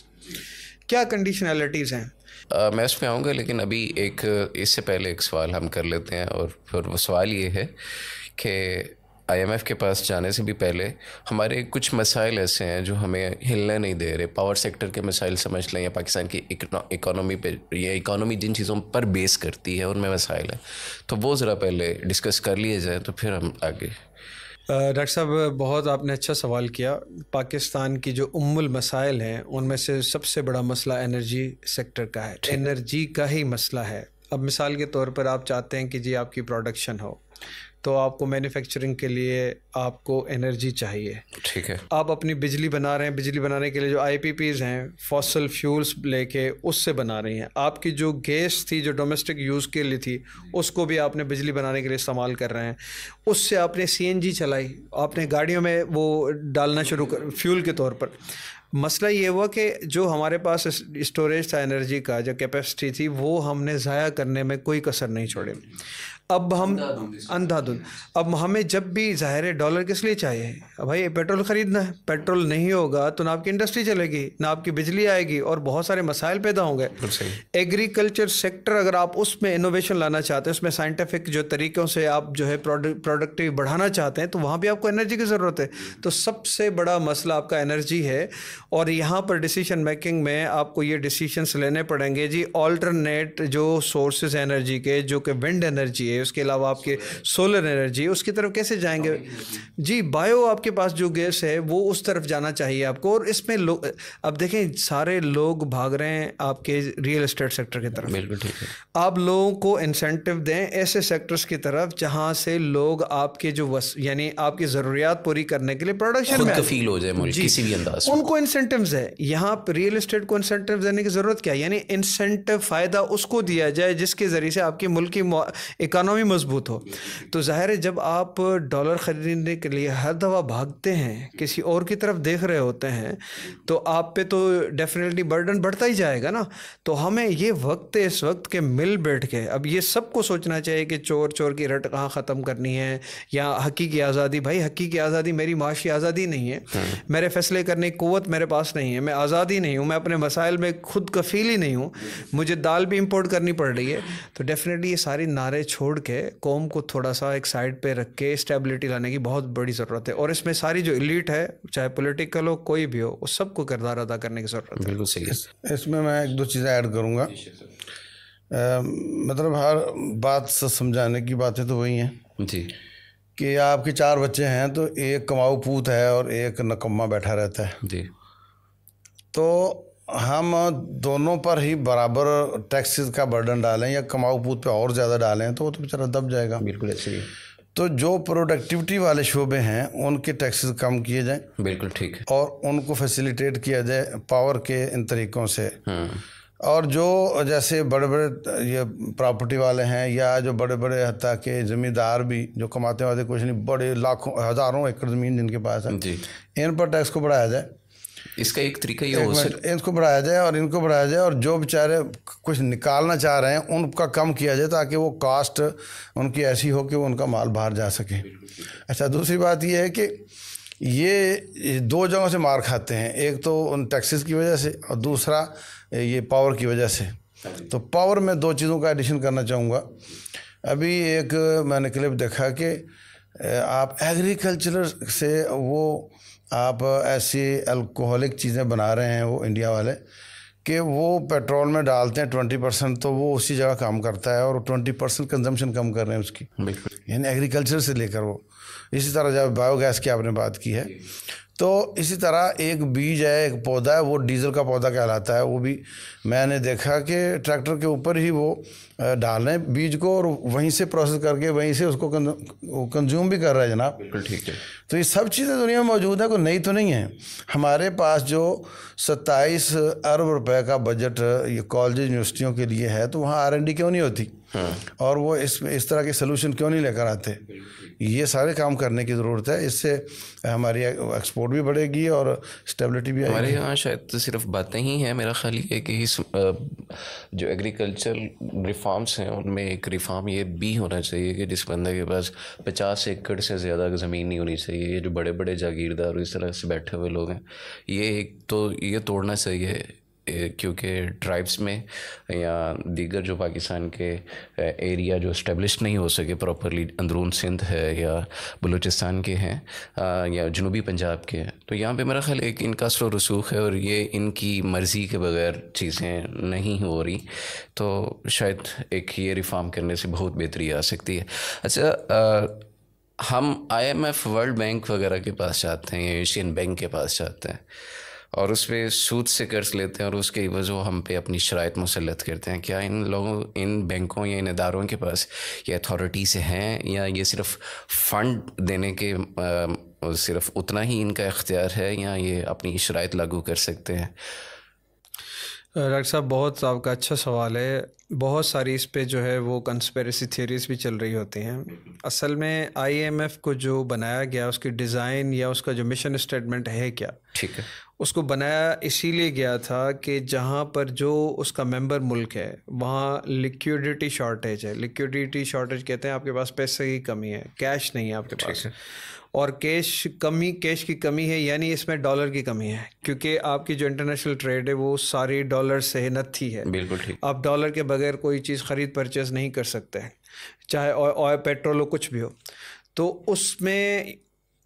S3: क्या कंडीशनैलिटीज़ हैं
S2: मैं मैं उसमें आऊँगा लेकिन अभी एक इससे पहले एक सवाल हम कर लेते हैं और फिर वो सवाल ये है कि आईएमएफ के पास जाने से भी पहले हमारे कुछ मसाइल ऐसे हैं जो हमें हिलने नहीं दे रहे पावर सेक्टर के मसाइल समझ लें या पाकिस्तान की इकोनॉमी पे या इकोनॉमी जिन चीज़ों पर बेस करती है उनमें मसाइल हैं तो वो ज़रा पहले डिस्कस कर लिए जाए तो फिर हम आगे
S3: डॉक्टर साहब बहुत आपने अच्छा सवाल किया पाकिस्तान की जो उम्मुल मसाइल हैं उनमें से सबसे बड़ा मसला एनर्जी सेक्टर का है एनर्जी का ही मसला है अब मिसाल के तौर पर आप चाहते हैं कि जी आपकी प्रोडक्शन हो तो आपको मैन्युफैक्चरिंग के लिए आपको एनर्जी चाहिए ठीक है आप अपनी बिजली बना रहे हैं बिजली बनाने के लिए जो आई हैं फॉसल फ्यूल्स लेके उससे बना रही हैं आपकी जो गैस थी जो डोमेस्टिक यूज़ के लिए थी उसको भी आपने बिजली बनाने के लिए इस्तेमाल कर रहे हैं उससे आपने सी चलाई आपने गाड़ियों में वो डालना शुरू कर फ्यूल के तौर पर मसला ये हुआ कि जो हमारे पास स्टोरेज था एनर्जी का जो कैपेसिटी थी वो हमने ज़ाया करने में कोई कसर नहीं छोड़ी अब हम अंधाधुन अब हमें जब भी ज़ाहिर है डॉलर किस लिए चाहिए भाई पेट्रोल ख़रीदना है पेट्रोल नहीं होगा तो ना आपकी इंडस्ट्री चलेगी ना आपकी बिजली आएगी और बहुत सारे मसाइल पैदा होंगे एग्रीकल्चर सेक्टर अगर आप उसमें इनोवेशन लाना चाहते हैं उसमें साइंटिफिक जो तरीक़ों से आप जो है प्रोडक्टिव बढ़ाना चाहते हैं तो वहाँ भी आपको एनर्जी की ज़रूरत है तो सबसे बड़ा मसला आपका एनर्जी है और यहाँ पर डिसीजन मेकिंग में आपको ये डिसीशंस लेने पड़ेंगे जी ऑल्टरनेट जो सोर्सेज एनर्जी के जो कि विंड एनर्जी है उसके अलावा आपके सोलर एनर्जी उसकी तरफ कैसे जाएंगे जी बायो आपके पास जो गैस है वो उस तरफ जाना चाहिए आपको और इसमें लोग अब देखें सारे लोग भाग रहे हैं आपके रियल इस्टेट सेक्टर की तरफ बिल्कुल ठीक है आप लोगों को इंसेंटिव दें ऐसे सेक्टर्स की तरफ जहाँ से लोग आपके जो वस यानी आपकी ज़रूरियात पूरी करने के लिए प्रोडक्शन फील हो जाए किसी भी अंदाज उनको इंसेंटिव है यहाँ रियल इस्टेट को इंसेंटिव देने की ज़रूरत क्या है यानी इंसेंटिव फ़ायदा उसको दिया जाए जिसके ज़रिए से आपकी मुल्क की इकानमी इकोनॉमी मजबूत हो तो जाहिर है जब आप डॉलर ख़रीदने के लिए हर दफ़ा भागते हैं किसी और की तरफ देख रहे होते हैं तो आप पे तो डेफिनेटली बर्डन बढ़ता ही जाएगा ना तो हमें ये वक्त इस वक्त के मिल बैठ के अब ये सबको सोचना चाहिए कि चोर चोर की रट कहाँ ख़त्म करनी है या की आज़ादी भाई की आज़ादी मेरी माशी आज़ादी नहीं है हाँ। मेरे फैसले करने की क़वत मेरे पास नहीं है मैं आज़ादी नहीं हूँ मैं अपने मसाइल में खुद कफील ही नहीं हूँ मुझे दाल भी इम्पोर्ट करनी पड़ रही है तो डेफिनेटली ये सारी नारे छोड़ जोड़ के कौम को थोड़ा सा एक साइड पे रख के स्टेबिलिटी लाने की बहुत बड़ी ज़रूरत है और इसमें सारी जो इलीट है चाहे पॉलिटिकल हो कोई भी हो उस सबको किरदार अदा करने
S1: की ज़रूरत है बिल्कुल सही है इसमें मैं एक दो चीज़ें ऐड करूँगा मतलब हर बात समझाने की बातें तो वही हैं जी कि आपके चार बच्चे हैं तो एक कमाऊ पूत है और एक नकम्मा बैठा रहता है जी तो हम दोनों पर ही बराबर टैक्सेस का बर्डन डालें या कमाऊ पूत पे और ज़्यादा डालें तो वो तो बेचारा दब जाएगा बिल्कुल ऐसे तो जो प्रोडक्टिविटी वाले शोबे हैं उनके टैक्सेस कम किए जाएं
S2: बिल्कुल ठीक है
S1: और उनको फैसिलिटेट किया जाए पावर के इन तरीक़ों से हम्म। और जो जैसे बड़े बड़े ये प्रॉपर्टी वाले हैं या जो बड़े बड़े हत्या के ज़मींदार भी जो कमाते वाते कुछ नहीं बड़े लाखों हज़ारों एकड़ ज़मीन जिनके पास है इन पर टैक्स को बढ़ाया जाए
S2: इसका एक तरीका ये हो सकता
S1: इनको बढ़ाया जाए और इनको बढ़ाया जाए और जो बेचारे कुछ निकालना चाह रहे हैं उनका कम किया जाए ताकि वो कास्ट उनकी ऐसी हो कि वो उनका माल बाहर जा सके अच्छा दूसरी बात ये है कि ये दो जगहों से मार खाते हैं एक तो उन टैक्सेस की वजह से और दूसरा ये पावर की वजह से तो पावर में दो चीज़ों का एडिशन करना चाहूँगा अभी एक मैंने क्लिप देखा कि आप एग्रीकल्चर से वो आप ऐसी अल्कोहलिक चीज़ें बना रहे हैं वो इंडिया वाले कि वो पेट्रोल में डालते हैं ट्वेंटी परसेंट तो वो उसी जगह काम करता है और ट्वेंटी परसेंट कंजम्पशन कम कर रहे हैं उसकी बिल्कुल यानी एग्रीकल्चर से लेकर वो इसी तरह जब बायोगैस की आपने बात की है तो इसी तरह एक बीज है एक पौधा है वो डीजल का पौधा कहलाता है वो भी मैंने देखा कि ट्रैक्टर के ऊपर ही वो डाल रहे हैं बीज को और वहीं से प्रोसेस करके वहीं से उसको कंज्यूम भी कर रहा है जनाब बिल्कुल ठीक है तो ये सब चीज़ें दुनिया में मौजूद है कोई नई तो नहीं है हमारे पास जो सत्ताईस अरब रुपए का बजट ये कॉलेज यूनिवर्सिटियों के लिए है तो वहाँ आर क्यों नहीं होती हाँ। और वो इस इस तरह के सोल्यूशन क्यों नहीं लेकर आते ये सारे काम करने की ज़रूरत है इससे हमारी एक्सपोर्ट भी बढ़ेगी और स्टेबिलिटी भी हमारे यहाँ शायद तो
S2: सिर्फ बातें ही हैं मेरा ख्याल ये कि जो एग्रीकल्चर फार्म्स हैं उनमें एक रिफार्म ये भी होना चाहिए कि जिस बंदे के पास पचास एकड़ से ज़्यादा ज़मीन नहीं होनी चाहिए ये जो बड़े बड़े जागीरदार इस तरह से बैठे हुए लोग हैं ये एक तो ये तोड़ना चाहिए क्योंकि ट्राइब्स में या दीगर जो पाकिस्तान के एरिया जो इस्टेब्लिश नहीं हो सके प्रॉपरली अंदरून सिंध है या बलूचिस्तान के हैं या जनूबी पंजाब के हैं तो यहाँ पे मेरा ख्याल एक इनका सो रसूख है और ये इनकी मर्ज़ी के बगैर चीज़ें नहीं हो रही तो शायद एक ये रिफॉर्म करने से बहुत बेहतरी आ सकती है अच्छा आ, हम आईएमएफ वर्ल्ड बैंक वगैरह के पास जाते हैं या एशियन बैंक के पास जाते हैं और उस पर सूद से कर्ज लेते हैं और उसके इवज वो हम पे अपनी शरात मुसलत करते हैं क्या इन लोगों इन बैंकों या इन इदारों के पास ये अथॉरिटीज़ हैं या ये सिर्फ फ़ंड देने के आ, सिर्फ उतना ही इनका इख्तियार है या ये अपनी शरात लागू कर सकते हैं
S3: डॉक्टर साहब बहुत आपका अच्छा सवाल है बहुत सारी इस पे जो है वो कंस्पेरेसी थ्योरीज भी चल रही होती हैं असल में आईएमएफ को जो बनाया गया उसकी डिज़ाइन या उसका जो मिशन स्टेटमेंट है क्या ठीक है उसको बनाया इसीलिए गया था कि जहाँ पर जो उसका मेंबर मुल्क है वहाँ लिक्विडिटी शॉर्टेज है लिक्विडिटी शॉर्टेज कहते हैं आपके पास पैसे की कमी है कैश नहीं है आपके पास और कैश कमी कैश की कमी है यानी इसमें डॉलर की कमी है क्योंकि आपकी जो इंटरनेशनल ट्रेड है वो सारी डॉलर से नथी है बिल्कुल ठीक आप डॉलर के बगैर कोई चीज़ ख़रीद परचेज नहीं कर सकते चाहे ऑयल पेट्रोल हो कुछ भी हो तो उसमें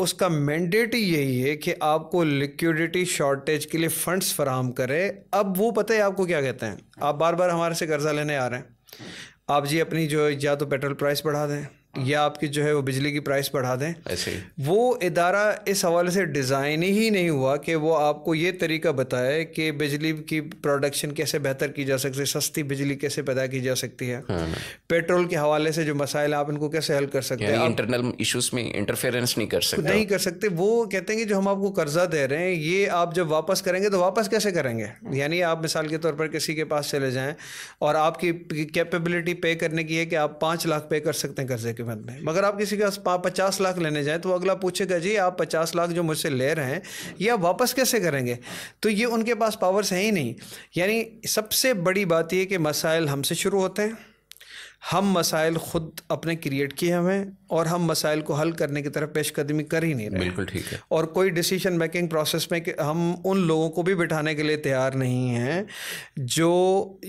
S3: उसका मैंडेट ही यही है कि आपको लिक्विडिटी शॉर्टेज के लिए फंड्स फराहम करे अब वो पता है आपको क्या कहते हैं आप बार बार हमारे से कर्जा लेने आ रहे हैं आप जी अपनी जो या तो पेट्रोल प्राइस बढ़ा दें या आपकी जो है वो बिजली की प्राइस बढ़ा दें ऐसे ही वो इदारा इस हवाले से डिज़ाइन ही नहीं हुआ कि वो आपको ये तरीका बताए कि बिजली की प्रोडक्शन कैसे बेहतर की जा सकती है सस्ती बिजली कैसे पैदा की जा सकती है हाँ। पेट्रोल के हवाले से जो मसाइल आप इनको कैसे हल कर सकते हैं
S2: इंटरनल इशूज़ में इंटरफेरेंस नहीं कर सकते नहीं
S3: कर सकते वो कहते हैं कि जो हम आपको कर्जा दे रहे हैं ये आप जब वापस करेंगे तो वापस कैसे करेंगे यानी आप मिसाल के तौर पर किसी के पास चले जाएँ और आपकी कैपेबिलिटी पे करने की है कि आप पाँच लाख पे कर सकते हैं कर्जे के मन में मगर आप किसी के पास पचास लाख लेने जाएं तो अगला पूछेगा जी आप पचास लाख जो मुझसे ले रहे हैं ये आप वापस कैसे करेंगे तो ये उनके पास पावर्स हैं ही नहीं यानी सबसे बड़ी बात यह कि मसाइल हमसे शुरू होते हैं हम मसाइल खुद अपने क्रिएट किए हुए हैं और हम मसाइल को हल करने की तरफ पेशकदमी कर ही नहीं
S2: रहे बिल्कुल ठीक है
S3: और कोई डिसीजन मेकिंग प्रोसेस में कि हम उन लोगों को भी बिठाने के लिए तैयार नहीं हैं जो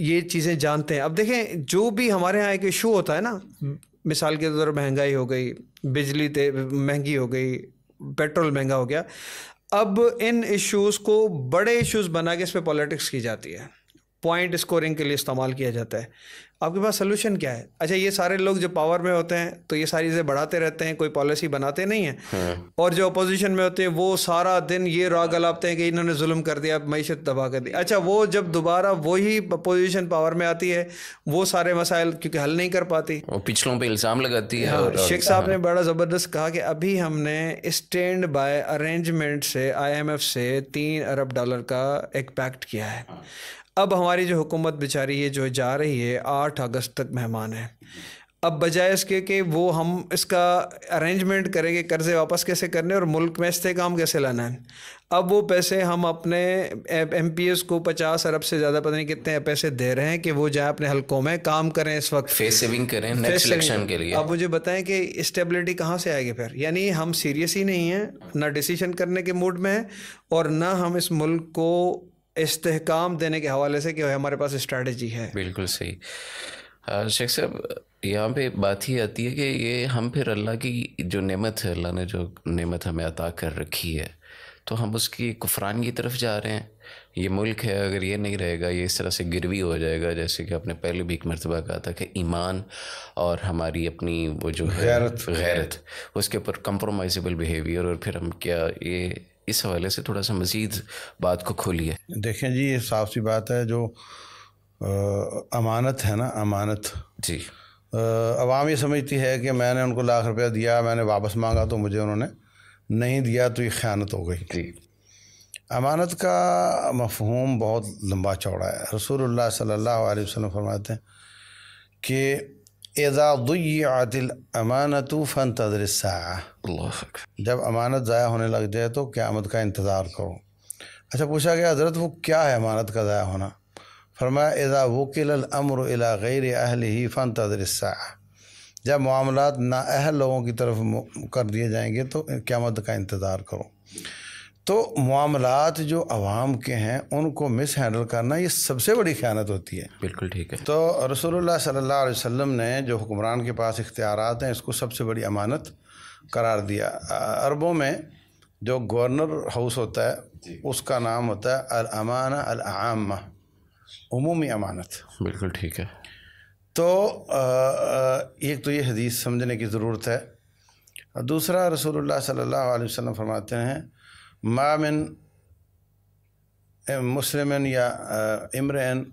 S3: ये चीज़ें जानते हैं अब देखें जो भी हमारे यहाँ एक इशू होता है ना मिसाल के तौर पर महंगाई हो गई बिजली ते महंगी हो गई पेट्रोल महंगा हो गया अब इन इश्यूज़ को बड़े इश्यूज़ बना के इस पर पॉलिटिक्स की जाती है पॉइंट स्कोरिंग के लिए इस्तेमाल किया जाता है आपके पास सोल्यूशन क्या है अच्छा ये सारे लोग जो पावर में होते हैं तो ये सारी चीज़ें बढ़ाते रहते हैं कोई पॉलिसी बनाते नहीं है हाँ। और जो अपोजिशन में होते हैं वो सारा दिन ये राग अलापते हैं कि इन्होंने जुल्म कर दिया मीशत दबा कर दी अच्छा वो जब दोबारा वही अपोजिशन पावर में आती है वो सारे मसाइल क्योंकि हल नहीं कर पाती
S2: पिछड़ों पर इल्ज़ाम लगाती है हाँ, शेख साहब हाँ। ने
S3: बड़ा ज़बरदस्त कहा कि अभी हमने स्टैंड बाय अरेंजमेंट से आई से तीन अरब डॉलर का एक पैक्ट किया है अब हमारी जो हुकूमत बेचारी है जो जा रही है आठ अगस्त तक मेहमान है अब बजाय इसके कि वो हम इसका अरेंजमेंट करेंगे कर्ज़े वापस कैसे करने और मुल्क में काम कैसे लाना है अब वो पैसे हम अपने एम पी एस को पचास अरब से ज़्यादा पता नहीं कितने पैसे दे रहे हैं कि वो जाए अपने हलकों में काम करें इस वक्त फेस सेविंग करें नेक्स्ट इलेक्शन के लिए अब मुझे बताएं कि स्टेबिलिटी कहाँ से आएगी फिर यानी हम सीरियस ही नहीं हैं ना डिसीजन करने के मूड में हैं और ना हम इस मुल्क को इस्तेकाम देने के हवाले से कि हमारे पास स्ट्रेटजी है
S2: बिल्कुल सही शेख साहब यहाँ पे बात ही आती है कि ये हम फिर अल्लाह की जो नेमत है अल्लाह ने जो नेमत हमें अता कर रखी है तो हम उसकी कुफरान की तरफ जा रहे हैं ये मुल्क है अगर ये नहीं रहेगा ये इस तरह से गिरवी हो जाएगा जैसे कि आपने पहले भी एक मरतबा कहा था कि ईमान और हमारी अपनी वो जो है गैरत गैरत उसके ऊपर कंप्रोमाइजेबल बिहेवियर और फिर हम क्या ये इस हवाले से थोड़ा सा मजीद बात को खोलिए
S1: देखें जी ये साफ सी बात है जो आ, अमानत है ना अमानत जी आवाम ये समझती है कि मैंने उनको लाख रुपया दिया मैंने वापस मांगा तो मुझे उन्होंने नहीं दिया तो ये ख़्यानत हो गई जी अमानत का मफहूम बहुत लंबा चौड़ा है रसूल सल्ला वसम फरमाते हैं कि एदा अमानत फ़न तदरसा जब अमानत ज़ाया होने लग जाए तो क़्यामत का इंतज़ार करो अच्छा पूछा गया हज़रत वो क्या है अमानत का ज़ाया होना फरमाया एजा वकील अमर अला गैर अहल ही फ़न तदरसा जब मामला नाअहल लोगों की तरफ कर दिए जाएंगे तो क़्यामत का इंतज़ार करो तो मामलात जो आवाम के हैं उनको मिस हैंडल करना ये सबसे बड़ी ख्यानत होती है बिल्कुल ठीक है तो रसोल्ला सल्ला वसम ने जो हुक्मरान के पास इख्तियार हैं इसको सबसे बड़ी अमानत करार दिया अरबों में जो गवर्नर हाउस होता है उसका नाम होता है अलमाना अलआम अमूमी अमानत
S2: बिल्कुल ठीक है
S1: तो एक तो ये हदीस समझने की ज़रूरत है दूसरा रसोल्ला सल्ला वसम फरमाते हैं मामिन मुस्लिम या इमरान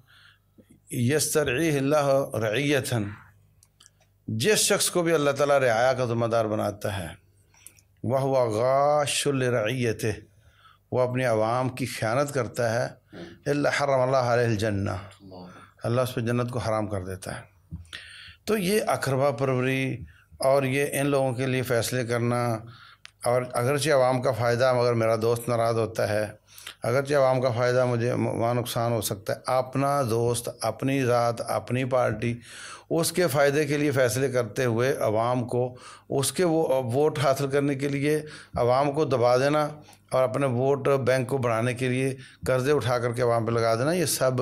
S1: यस्तरह रैतन जिस शख्स को भी अल्लाह ताला रया का ज़िम्मेदार बनाता है वह हुआ गाशुल रैत वो अपने आवाम की ख़्यानत करता है हरम जन्ना अल्लाह उस पर जन्नत को हराम कर देता है तो ये अखरबा परवरी और ये इन लोगों के लिए फ़ैसले करना और अगरचे आवाम का फ़ायदा मगर मेरा दोस्त नाराज़ होता है अगरचे आवाम का फ़ायदा मुझे वहाँ नुकसान हो सकता है अपना दोस्त अपनी ज़ात अपनी पार्टी उसके फ़ायदे के लिए फ़ैसले करते हुए आवाम को उसके वो वोट हासिल करने के लिए आवाम को दबा देना और अपने वोट बैंक को बढ़ाने के लिए कर्ज़े उठा करके आवाम पर लगा देना ये सब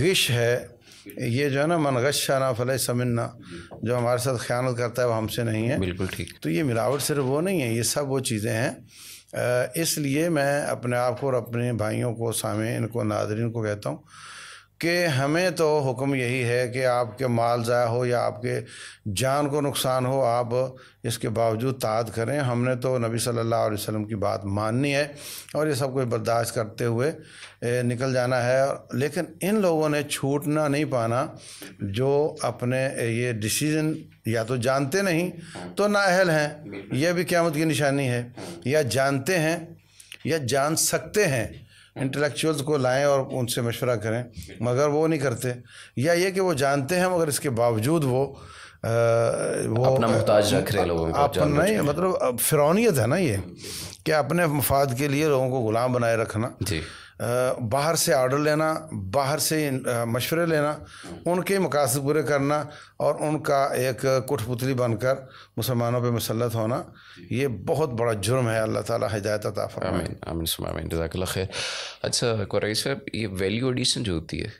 S1: गिश है ये जो है ना मनगशाना फल समन्ना जो हमारे साथ ख्याल करता है वो हमसे नहीं है बिल्कुल ठीक तो ये मिलावट सिर्फ वो नहीं है ये सब वो चीज़ें हैं इसलिए मैं अपने आप को और अपने भाइयों को सामे इनको नादरीन को कहता हूँ कि हमें तो हुक्म यही है कि आपके माल ज़ाया हो या आपके जान को नुकसान हो आप इसके बावजूद ताद करें हमने तो नबी सल्लल्लाहु अलैहि वसल्लम की बात माननी है और ये सब कुछ बर्दाश्त करते हुए निकल जाना है लेकिन इन लोगों ने छूटना नहीं पाना जो अपने ये डिसीज़न या तो जानते नहीं तो नाअहल हैं यह भी क्यामत की निशानी है या जानते हैं या जान सकते हैं इंटेलेक्चुअल्स को लाएं और उनसे मशवरा करें मगर वो नहीं करते या ये कि वो जानते हैं मगर इसके बावजूद वो आ, वो अपना मोहताज रख रहे लोगों आप नहीं मतलब फिरौनीत है ना ये कि अपने मफाद के लिए लोगों को गुलाम बनाए रखना जी बाहर से आर्डर लेना बाहर से मशवरे लेना उनके मकासद पूरे करना और उनका एक कुठपुतली बनकर मुसलमानों पर मुसलत होना ये बहुत बड़ा जुर्म है अल्लाह ताला हिदायत अता
S2: खैर अच्छा कुरई साहब ये वैल्यू एडिशन जो होती है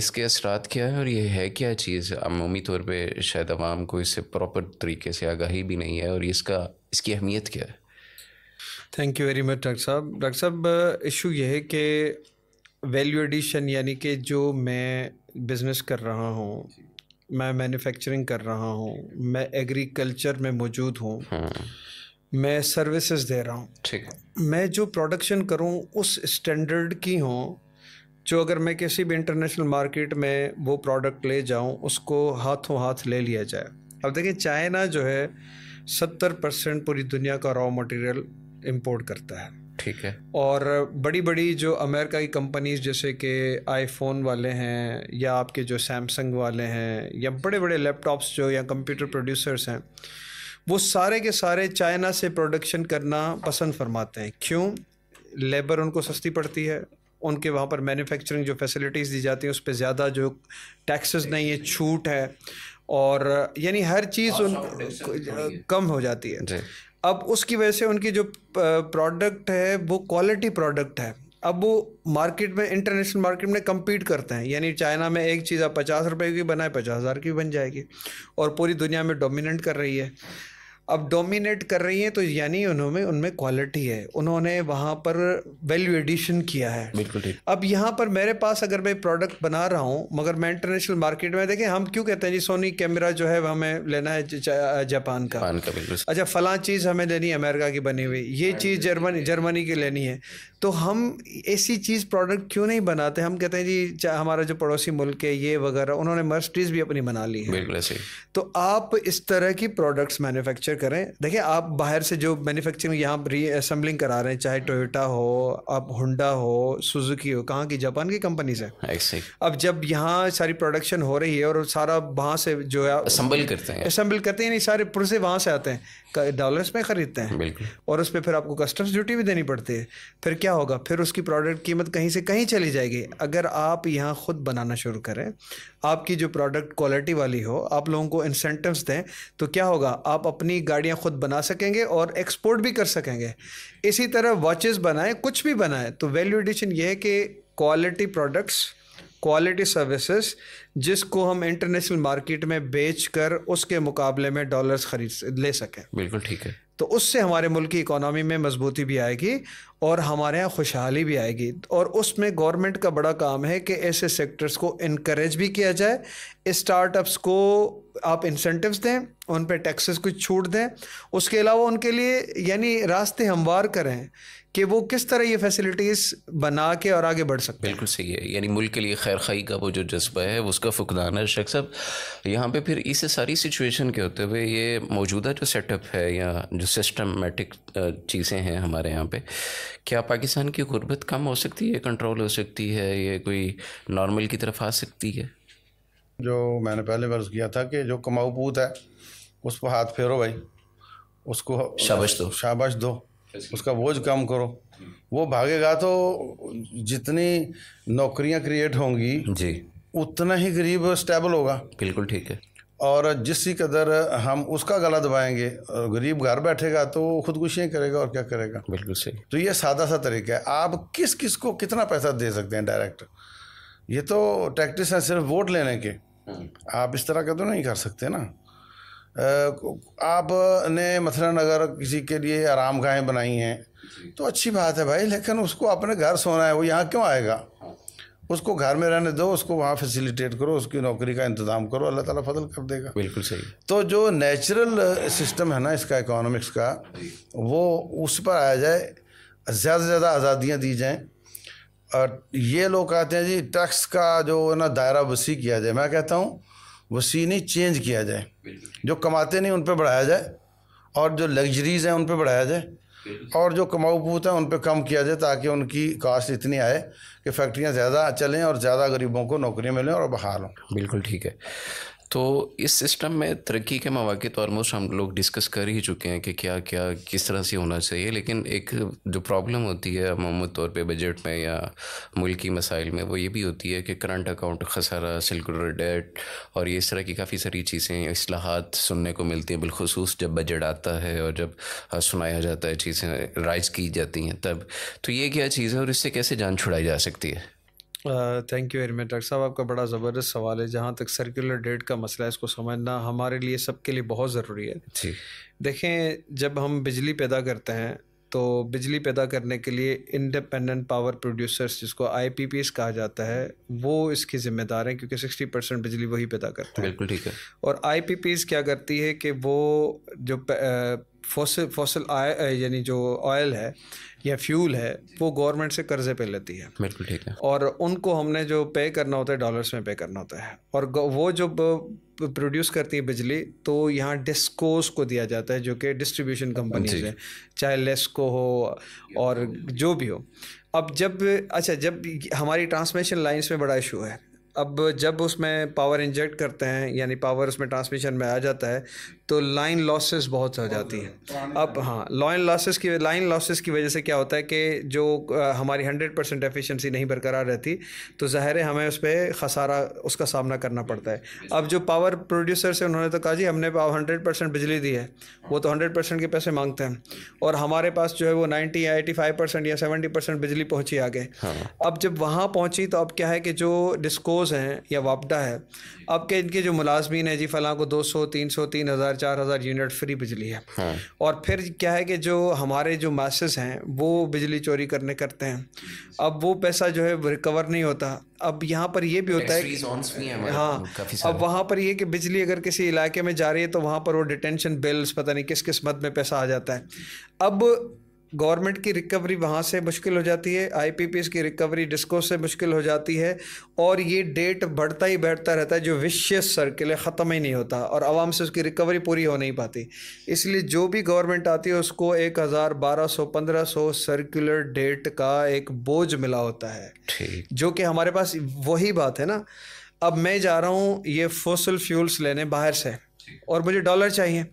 S2: इसके असरात क्या है और ये है क्या चीज़ अमूमी तौर पर शायद आवाम को इससे प्रॉपर तरीके से आगाही भी नहीं है और इसका इसकी अहमियत क्या है
S3: thank you very much doctor साहब डॉक्टर साहब इशू uh, यह है कि वैल्यू एडिशन यानी कि जो मैं बिज़नेस कर रहा हूँ मैं मैन्युफैक्चरिंग कर रहा हूँ मैं एग्रीकल्चर में मौजूद हूँ
S2: हम्म।
S3: मैं सर्विसेज दे रहा हूँ ठीक है मैं जो प्रोडक्शन करूँ उस स्टैंडर्ड की हूँ जो अगर मैं किसी भी इंटरनेशनल मार्केट में वो प्रोडक्ट ले जाऊँ उसको हाथों हाथ ले लिया जाए अब देखिए चाइना जो है सत्तर परसेंट पूरी दुनिया का रॉ मटेरियल इम्पोर्ट करता है ठीक है और बड़ी बड़ी जो अमेरिका की कंपनीज जैसे कि आईफोन वाले हैं या आपके जो सैमसंग वाले हैं या बड़े बड़े लैपटॉप्स जो या कंप्यूटर प्रोड्यूसर्स हैं वो सारे के सारे चाइना से प्रोडक्शन करना पसंद फरमाते हैं क्यों लेबर उनको सस्ती पड़ती है उनके वहाँ पर मैन्युफैक्चरिंग जो फैसिलिटीज़ दी जाती हैं उस पर ज़्यादा जो टैक्सेस नहीं है छूट है और यानी हर चीज़ हाँ, उन कम हो जाती है अब उसकी वजह से उनकी जो प्रोडक्ट है वो क्वालिटी प्रोडक्ट है अब वो मार्केट में इंटरनेशनल मार्केट में कम्पीट करते हैं यानी चाइना में एक चीज़ आप पचास रुपये की बनाए पचास हज़ार की बन जाएगी और पूरी दुनिया में डोमिनेंट कर रही है अब डोमिनेट कर रही हैं तो यानी उन्होंने उनमें क्वालिटी है उन्होंने वहाँ पर वैल्यू एडिशन किया है बिल्कुल ठीक अब यहाँ पर मेरे पास अगर मैं प्रोडक्ट बना रहा हूँ मगर मैं इंटरनेशनल मार्केट में देखें हम क्यों कहते हैं जी सोनी कैमरा जो है हमें लेना है जापान का, का अच्छा फला चीज़ हमें लेनी है अमेरिका की बनी हुई ये हाँ चीज़ जर्मनी जर्मनी की लेनी है तो हम ऐसी चीज़ प्रोडक्ट क्यों नहीं बनाते हम कहते हैं जी हमारा जो पड़ोसी मुल्क है ये वगैरह उन्होंने मर्सडीज़ भी अपनी बना ली है बिल्कुल ऐसे तो आप इस तरह की प्रोडक्ट्स मैन्युफैक्चर करें देखिए आप बाहर से जो मैन्युफैक्चरिंग यहाँ री असम्बलिंग करा रहे हैं चाहे टोयोटा हो आप हुडा हो सुजुकी हो कहाँ की जापान की कंपनीज है अब जब यहाँ सारी प्रोडक्शन हो रही है और सारा वहाँ से जो है असम्बल करते हैं असम्बल करते हैं नहीं सारे पुरजे वहाँ से आते हैं डॉलर्स में ख़रीदते हैं और उस पर फिर आपको कस्टम्स ड्यूटी भी देनी पड़ती है फिर क्या होगा फिर उसकी प्रोडक्ट कीमत कहीं से कहीं चली जाएगी अगर आप यहाँ ख़ुद बनाना शुरू करें आपकी जो प्रोडक्ट क्वालिटी वाली हो आप लोगों को इंसेंटिव्स दें तो क्या होगा आप अपनी गाड़ियाँ ख़ुद बना सकेंगे और एक्सपोर्ट भी कर सकेंगे इसी तरह वॉचेस बनाएं कुछ भी बनाएं तो वैल्यू एडिशन ये है कि क्वालिटी प्रोडक्ट्स क्वालिटी सर्विसेज जिसको हम इंटरनेशनल मार्केट में बेच कर उसके मुकाबले में डॉलर्स खरीद ले सकें बिल्कुल ठीक है तो उससे हमारे मुल्क की इकोनॉमी में मजबूती भी आएगी और हमारे यहाँ खुशहाली भी आएगी और उसमें गवर्नमेंट का बड़ा काम है कि ऐसे सेक्टर्स को इनक्रेज भी किया जाए स्टार्टअप्स को आप इंसेंटिव्स दें उन पर टैक्सेस कुछ छूट दें उसके अलावा उनके लिए यानी रास्ते हमवार करें कि वो किस तरह ये फैसिलिटीज़ बना के और आगे बढ़ सकते बिल्कुल सही
S2: है यानी मुल्क के लिए खैर खाई का वो जो जज्बा है उसका फुकदान है शख्स साहब यहाँ पे फिर इस सारी सिचुएशन के होते हुए ये मौजूदा जो सेटअप है या जो सिस्टमेटिक चीज़ें हैं हमारे यहाँ पे क्या पाकिस्तान की गुर्बत कम हो सकती है कंट्रोल हो सकती है ये कोई नॉर्मल की तरफ आ सकती है
S1: जो मैंने पहले वर्ष किया था कि जो कमाऊपूत है है उसको हाथ फेरो भाई उसको शाबाश दो शाबाश दो उसका बोझ कम करो हम्म। वो भागेगा तो जितनी नौकरियां क्रिएट होंगी जी उतना ही गरीब स्टेबल होगा बिल्कुल ठीक है और जिस ही कदर हम उसका गला दबाएंगे गरीब घर बैठेगा तो खुदकुशियाँ करेगा और क्या करेगा बिल्कुल सही तो ये सादा सा तरीका है आप किस किस को कितना पैसा दे सकते हैं डायरेक्ट ये तो टैक्टिस हैं सिर्फ वोट लेने के हम्म। आप इस तरह का तो नहीं कर सकते ना आपने मसलन अगर किसी के लिए आराम गाहें बनाई हैं तो अच्छी बात है भाई लेकिन उसको अपने घर सोना है वो यहाँ क्यों आएगा हाँ। उसको घर में रहने दो उसको वहाँ फैसिलिटेट करो उसकी नौकरी का इंतजाम करो अल्लाह ताला फजल कर देगा बिल्कुल सही तो जो नेचुरल सिस्टम है ना इसका इकोनॉमिक्स का वो उस पर आया जाए ज़्यादा से ज़्यादा आज़ादियाँ दी जाएँ और ये लोग कहते हैं जी टैक्स का जो ना दायरा वसी किया जाए मैं कहता हूँ वो सीन ही चेंज किया जाए जो कमाते नहीं उन पर बढ़ाया जाए और जो लग्जरीज़ हैं उन पर बढ़ाया जाए और जो कमाऊ पूत हैं उन पर कम किया जाए ताकि उनकी कास्ट इतनी आए कि फैक्ट्रियाँ ज़्यादा चलें और ज़्यादा गरीबों को नौकरियाँ मिलें और बहाल हों बिल्कुल ठीक है तो इस सिस्टम
S2: में तरक्की के मौाक़ तो ऑलमोस्ट हम लोग डिस्कस कर ही चुके हैं कि क्या क्या किस तरह से होना चाहिए लेकिन एक जो प्रॉब्लम होती है अमूमी तौर पे बजट में या मुल्की मसाइल में वो ये भी होती है कि करंट अकाउंट खसारा सेलकुलर डेट और ये इस तरह की काफ़ी सारी चीज़ें असलाहत सुनने को मिलती हैं बिलखसूस जब बजट आता है और जब सुनाया जाता है चीज़ें राइज की जाती हैं तब तो ये क्या चीज़ है और इससे कैसे जान छुड़ाई जा सकती है
S3: thank you very much doctor साहब आपका बड़ा ज़बरदस्त सवाल है जहाँ तक सर्कुलर डेट का मसला है इसको समझना हमारे लिए सबके लिए बहुत ज़रूरी है जी देखें जब हम बिजली पैदा करते हैं तो बिजली पैदा करने के लिए इंडिपेंडेंट पावर प्रोड्यूसर्स जिसको आई कहा जाता है वो इसकी ज़िम्मेदार हैं क्योंकि 60 परसेंट बिजली वही पैदा करते हैं बिल्कुल ठीक है और आई क्या करती है कि वो जो फोसल फोसल यानी जो ऑयल है या फ्यूल है वो गवर्नमेंट से कर्जे पे लेती है बिल्कुल ठीक है और उनको हमने जो पे करना होता है डॉलर्स में पे करना होता है और वो जो प्रोड्यूस करती है बिजली तो यहाँ डिस्कोस को दिया जाता है जो कि डिस्ट्रीब्यूशन कंपनीज है चाहे लेस्को हो और जो भी हो अब जब अच्छा जब हमारी ट्रांसमिशन लाइन्स में बड़ा इशू है अब जब उसमें पावर इंजेक्ट करते हैं यानी पावर उसमें ट्रांसमिशन में आ जाता है तो लाइन लॉसेस बहुत हो जाती हैं अब हाँ लाइन लॉसेस की लाइन लॉसेस की वजह से क्या होता है कि जो हमारी हंड्रेड परसेंट एफिशेंसी नहीं बरकरार रहती तो ज़ाहिर है हमें उस पर खसारा उसका सामना करना पड़ता है अब जो पावर प्रोड्यूसर से उन्होंने तो कहा जी हमने हंड्रेड परसेंट बिजली दी है वो तो हंड्रेड परसेंट के पैसे मांगते हैं और हमारे पास जो है वो नाइन्टी या एटी फाइव परसेंट या सेवेंटी परसेंट बिजली पहुँची आगे हाँ। अब जब वहाँ पहुँची तो अब क्या है कि जो डिस्कोज हैं या वापडा है अब के इनके जो मुलाजमीन है जी फ़लाँ को दो सौ तीन सौ तीन हज़ार चार हज़ार यूनिट फ्री बिजली है हाँ। और फिर क्या है कि जो हमारे जो मैसेस हैं वो बिजली चोरी करने करते हैं अब वो पैसा जो है रिकवर नहीं होता अब यहाँ पर ये भी होता है हाँ अब वहाँ पर ये कि बिजली अगर किसी इलाके में जा रही है तो वहाँ पर वो डिटेंशन बिल्स पता नहीं किस किस मद में पैसा आ जाता है अब गवर्नमेंट की रिकवरी वहाँ से मुश्किल हो जाती है आईपीपीएस की रिकवरी डिस्को से मुश्किल हो जाती है और ये डेट बढ़ता ही बैठता रहता है जो विशेष सर्किल है ख़त्म ही नहीं होता और आवाम से उसकी रिकवरी पूरी हो नहीं पाती इसलिए जो भी गवर्नमेंट आती है उसको एक हज़ार बारह सौ पंद्रह सौ सर्कुलर डेट का एक बोझ मिला होता है जो कि हमारे पास वही बात है ना अब मैं जा रहा हूँ ये फोसल फ्यूल्स लेने बाहर से और मुझे डॉलर चाहिए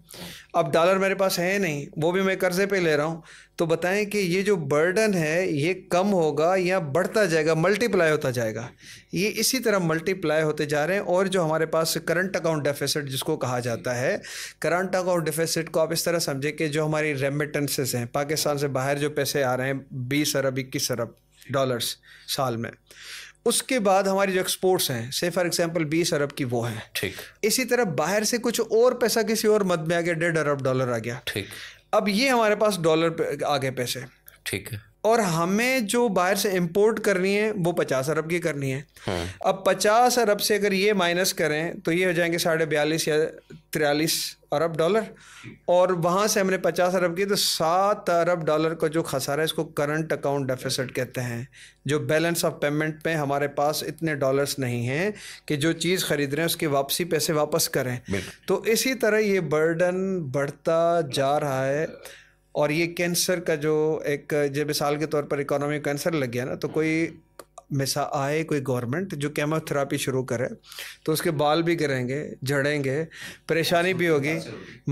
S3: अब डॉलर मेरे पास है नहीं वो भी मैं कर्ज़े पे ले रहा हूँ तो बताएं कि ये जो बर्डन है ये कम होगा या बढ़ता जाएगा मल्टीप्लाई होता जाएगा ये इसी तरह मल्टीप्लाई होते जा रहे हैं और जो हमारे पास करंट अकाउंट डेफिसिट जिसको कहा जाता है करंट अकाउंट डेफिसिट को आप इस तरह समझें कि जो हमारी रेमिटेंसेस हैं पाकिस्तान से बाहर जो पैसे आ रहे हैं बीस अरब इक्कीस अरब डॉलर्स साल में उसके बाद हमारी जो एक्सपोर्ट्स हैं से फॉर एग्जाम्पल बीस अरब की वो है ठीक इसी तरह बाहर से कुछ और पैसा किसी और मद में आ गया डेढ़ अरब डॉलर आ गया ठीक अब ये हमारे पास डॉलर आ गए पैसे ठीक है और हमें जो बाहर से इम्पोर्ट करनी है वो पचास अरब की करनी है हाँ। अब पचास अरब से अगर ये माइनस करें तो ये हो जाएंगे साढ़े बयालीस या तिरालीस अरब डॉलर और वहाँ से हमने पचास अरब की तो सात अरब डॉलर का जो खसारा है इसको करंट अकाउंट डेफिसिट कहते हैं जो बैलेंस ऑफ पेमेंट पे हमारे पास इतने डॉलर्स नहीं हैं कि जो चीज़ ख़रीद रहे हैं उसकी वापसी पैसे वापस करें तो इसी तरह ये बर्डन बढ़ता जा रहा है और ये कैंसर का जो एक जब मिसाल के तौर पर इकोनॉमिक कैंसर लग गया ना तो कोई में सा आए कोई गवर्नमेंट जो केमोथेरापी शुरू करे तो उसके बाल भी गिरेंगे झड़ेंगे परेशानी भी होगी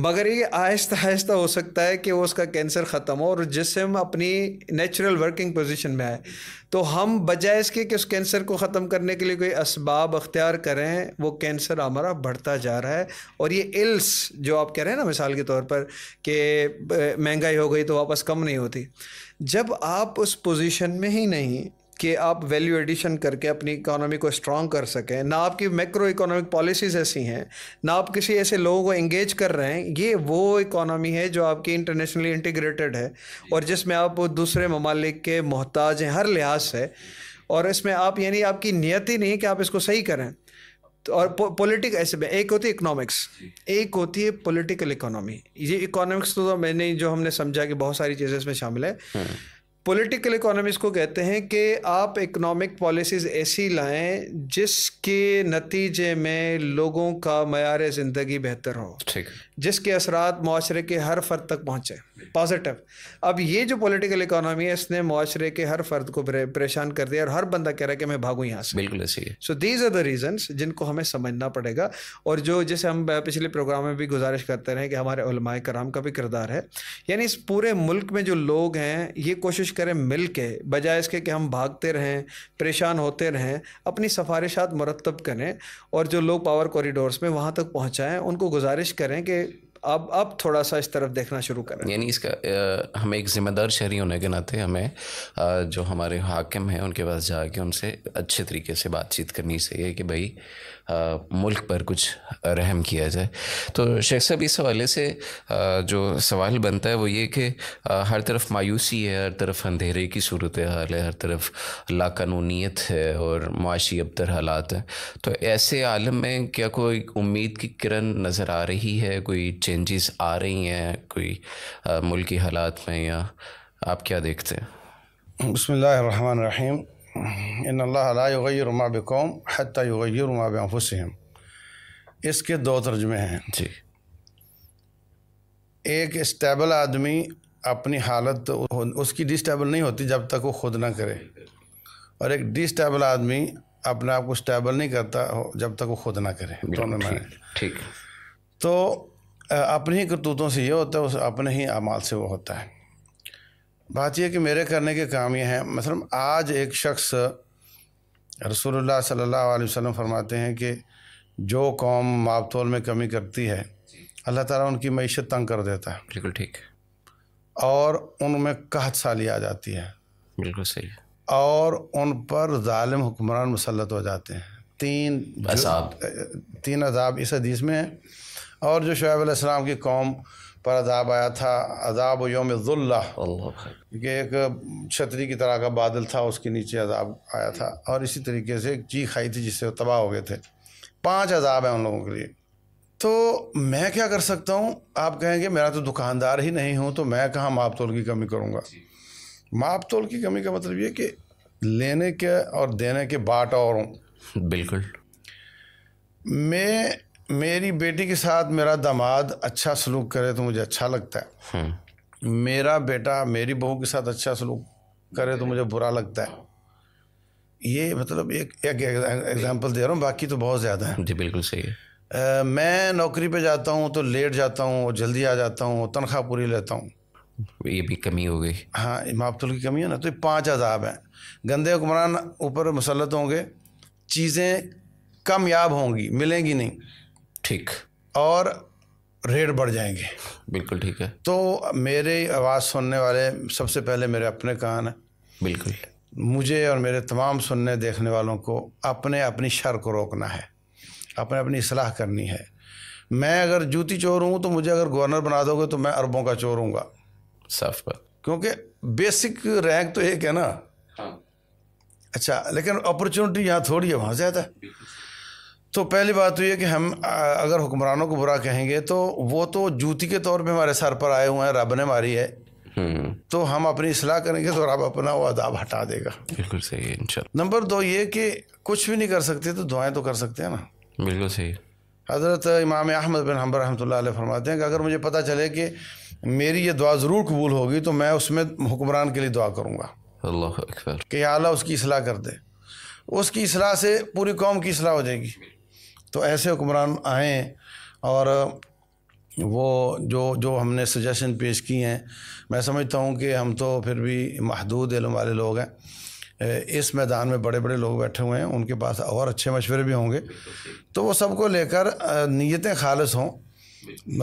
S3: मगर ये आहिस्ता आहिस्ता हो सकता है कि वो उसका कैंसर ख़त्म हो और जिससे हम अपनी नेचुरल वर्किंग पोजिशन में आए तो हम बजाय इसके कि उस कैंसर को ख़त्म करने के लिए कोई इसबाब अख्तियार करें वो कैंसर हमारा बढ़ता जा रहा है और ये इल्स जो आप कह रहे हैं ना मिसाल के तौर पर कि महंगाई हो गई तो वापस कम नहीं होती जब आप उस पोजीशन में ही नहीं कि आप वैल्यू एडिशन करके अपनी इकोनॉमी को स्ट्रॉन्ग कर सकें ना आपकी मैक्रो इकोनॉमिक पॉलिसीज़ ऐसी हैं ना आप किसी ऐसे लोगों को इंगेज कर रहे हैं ये वो इकोनॉमी है जो आपकी इंटरनेशनली इंटीग्रेटेड है और जिसमें आप दूसरे ममालिक के मोहताज हैं हर लिहाज से और इसमें आप यानी आपकी नीयत ही नहीं कि आप इसको सही करें तो और पॉलिटिक ऐसे में एक होती है इकोनॉमिक्स एक होती है पॉलिटिकल इकोनॉमी ये इकोनॉमिक्स तो, तो मैंने जो हमने समझा कि बहुत सारी चीज़ें इसमें शामिल है हाँ। पॉलिटिकल इकोनॉमिक्स को कहते हैं कि आप इकोनॉमिक पॉलिसीज़ ऐसी लाएं जिसके नतीजे में लोगों का मैार ज़िंदगी बेहतर हो ठीक जिसके असरात माशरे के हर फर्द तक पहुँचें पॉजिटिव अब ये जो पॉलिटिकल इकोनॉमी है इसने माशरे के हर फर्द को परेशान कर दिया और हर बंदा कह रहा है कि मैं भागूँ यहाँ से बिल्कुल ऐसी so these are the reasons जिनको हमें समझना पड़ेगा और जो जैसे हम पिछले प्रोग्राम में भी गुजारिश करते रहे कि हमारे कराम का भी किरदार है यानी इस पूरे मुल्क में जो लोग हैं ये कोशिश करें मिल के बजाय इसके कि हम भागते रहें परेशान होते रहें अपनी सफारिशात मरतब करें और जो लोग पावर कॉरिडोर्स में वहाँ तक पहुँचाएँ उनको गुजारिश करें कि अब अब थोड़ा सा इस तरफ देखना शुरू करें
S2: यानी इसका आ, हमें एक ज़िम्मेदार शहरी होने के नाते हमें आ, जो हमारे हाकिम हैं उनके पास जाके उनसे अच्छे तरीके से बातचीत करनी चाहिए कि भाई मुल्क पर कुछ रहम किया जाए तो शेख साहब इस हवाले से जो सवाल बनता है वो ये कि हर तरफ मायूसी है हर तरफ अंधेरे की सूरत हाल है हर तरफ लाकानूनीत है और माशी अबतर हालात हैं तो ऐसे आलम में क्या कोई उम्मीद की किरण नज़र आ रही है कोई चेंजेस आ रही हैं कोई मुल्की हालात में या आप क्या देखते हैं
S1: बसमीम इन अल्लाह ला युगैर मा बिकौम हती इसके दो तर्जमे हैं जी एक स्टेबल आदमी अपनी हालत उसकी डिस्टेबल नहीं होती जब तक वो खुद ना करे और एक डिस्टेबल आदमी अपने आप को स्टेबल नहीं करता जब तक वो खुद ना करे दोनों में ठीक तो अपनी ही करतूतों से ये होता है उस अपने ही अमाल से वो होता है बात यह कि मेरे करने के काम ये हैं मतलब आज एक शख्स रसूलुल्लाह सल्लल्लाहु अलैहि वसल्लम फरमाते हैं कि जो कौम मापतोल में कमी करती है अल्लाह ताला उनकी मीशत तंग कर देता है बिल्कुल ठीक और उनमें कहत साली आ जाती है बिल्कुल सही और उन पर ालिम हुक्मरान मुसलत हो जाते हैं तीन तीन अजाब इस हदीस में है और जो शुब की कौम पर अजाब आया था अजाब योम क्योंकि एक छतरी की तरह का बादल था उसके नीचे अजाब आया था और इसी तरीके से एक चीख आई थी जिससे वो तबाह हो गए थे पांच अजाब हैं उन लोगों के लिए तो मैं क्या कर सकता हूँ आप कहेंगे मेरा तो दुकानदार ही नहीं हूँ तो मैं कहाँ माप तोल की कमी करूँगा माप तोल की कमी का मतलब ये कि लेने के और देने के बाट और हूँ बिल्कुल मैं मेरी बेटी के साथ मेरा दामाद अच्छा सलूक करे तो मुझे अच्छा लगता है हम्म। मेरा बेटा मेरी बहू के साथ अच्छा सलूक करे तो मुझे बुरा लगता है ये मतलब एक एक एग्जांपल दे रहा हूँ बाकी तो बहुत ज़्यादा है जी बिल्कुल सही है आ, मैं नौकरी पे जाता हूँ तो लेट जाता हूँ जल्दी आ जाता हूँ तनख्वाह पूरी लेता हूँ ये
S2: भी कमी हो गई
S1: हाँ मापतुल की कमी है ना तो ये पाँच अजाब हैं गंदे हुक्मरान ऊपर मुसलत होंगे चीज़ें कमयाब होंगी मिलेंगी नहीं ठीक और रेट बढ़ जाएंगे बिल्कुल ठीक है तो मेरे आवाज़ सुनने वाले सबसे पहले मेरे अपने कान हैं बिल्कुल मुझे और मेरे तमाम सुनने देखने वालों को अपने अपनी शर को रोकना है अपने अपनी असलाह करनी है मैं अगर जूती चोर हूँ तो मुझे अगर गवर्नर बना दोगे तो मैं अरबों का चोर हूँगा साफ बात क्योंकि बेसिक रैंक तो एक है ना हाँ। अच्छा लेकिन अपॉर्चुनिटी यहाँ थोड़ी है वहाँ ज़्यादा है तो पहली बात तो ये कि हम अगर हुक्मरानों को बुरा कहेंगे तो वो तो जूती के तौर पे हमारे सर पर आए हुए हैं रब ने मारी है हम्म। तो हम अपनी इसलाह करेंगे तो रब अपना वो अदाब हटा देगा
S2: बिल्कुल सही है
S1: नंबर दो ये कि कुछ भी नहीं कर सकते तो दुआएं तो कर सकते हैं ना बिल्कुल सही हज़रत इमाम अहमद बिन हम रहमत फरमाते हैं कि अगर मुझे पता चले कि मेरी ये दुआ ज़रूर कबूल होगी तो मैं उसमें हुक्मरान के लिए दुआ करूँगा
S2: अल्लाह अकबर
S1: कि अल्लाह उसकी असलाह कर दे उसकी असलाह से पूरी कौम की असलाह हो जाएगी तो ऐसे हुक्मरान आए और वो जो जो हमने सजेशन पेश किए हैं मैं समझता हूँ कि हम तो फिर भी महदूद इलम वाले लोग हैं इस मैदान में बड़े बड़े लोग बैठे हुए हैं उनके पास और अच्छे मशवरे भी होंगे तो वो सबको लेकर नीयतें खालस हों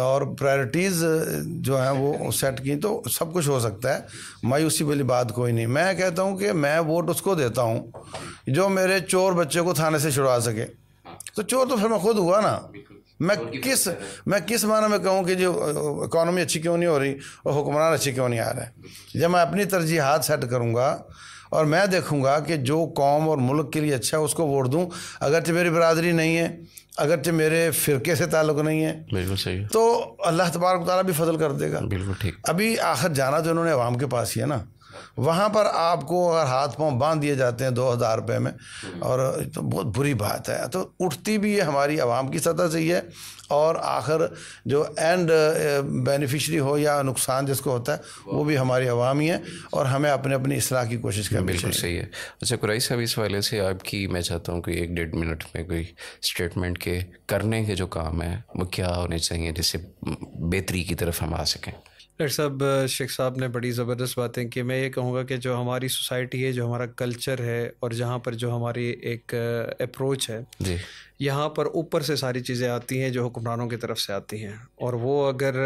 S1: और प्रायोरिटीज़ जो हैं वो सेट की तो सब कुछ हो सकता है मायूसी वाली बात कोई नहीं मैं कहता हूँ कि मैं वोट उसको देता हूँ जो मेरे चोर बच्चे को थाने से छुड़वा सके तो चोर तो फिर मैं खुद हुआ ना मैं किस मैं किस माना में कहूँ कि जो इकानमी अच्छी क्यों नहीं हो रही और हुक्मरान अच्छे क्यों नहीं आ रहे जब मैं अपनी तरजीहत सेट करूँगा और मैं देखूँगा कि जो कौम और मुल्क के लिए अच्छा है उसको वोट दूँ अगरचे मेरी बरदरी नहीं है अगरचे मेरे फ़िरके से ताल्लुक नहीं है बिल्कुल सही तो अल्लाह तबारक ताली भी फजल कर देगा बिल्कुल ठीक अभी आखिर जाना जो तो इन्होंने आवाम के पास ही है ना वहाँ पर आपको अगर हाथ पाँव बांध दिए जाते हैं दो हज़ार रुपये में और तो बहुत बुरी बात है तो उठती भी है हमारी आवाम की सतह से ही है और आखिर जो एंड बेनिफिशरी हो या नुकसान जिसको होता है वो भी हमारी आवाम ही है और हमें अपने अपनी असलाह की कोशिश करनी बिल्कुल
S2: सही है अच्छा कुराई साहब इस वाले से आपकी मैं चाहता हूँ कि एक डेढ़ मिनट में कोई स्टेटमेंट के करने के जो काम है वो क्या होने चाहिए जिससे बेहतरी की तरफ हम आ सकें
S3: डॉक्टर साहब शेख साहब ने बड़ी ज़बरदस्त बातें कि मैं ये कहूँगा कि जो हमारी सोसाइटी है जो हमारा कल्चर है और जहाँ पर जो हमारी एक अप्रोच है जी यहाँ पर ऊपर से सारी चीज़ें आती हैं जो हुक्मरानों की तरफ से आती हैं और वो अगर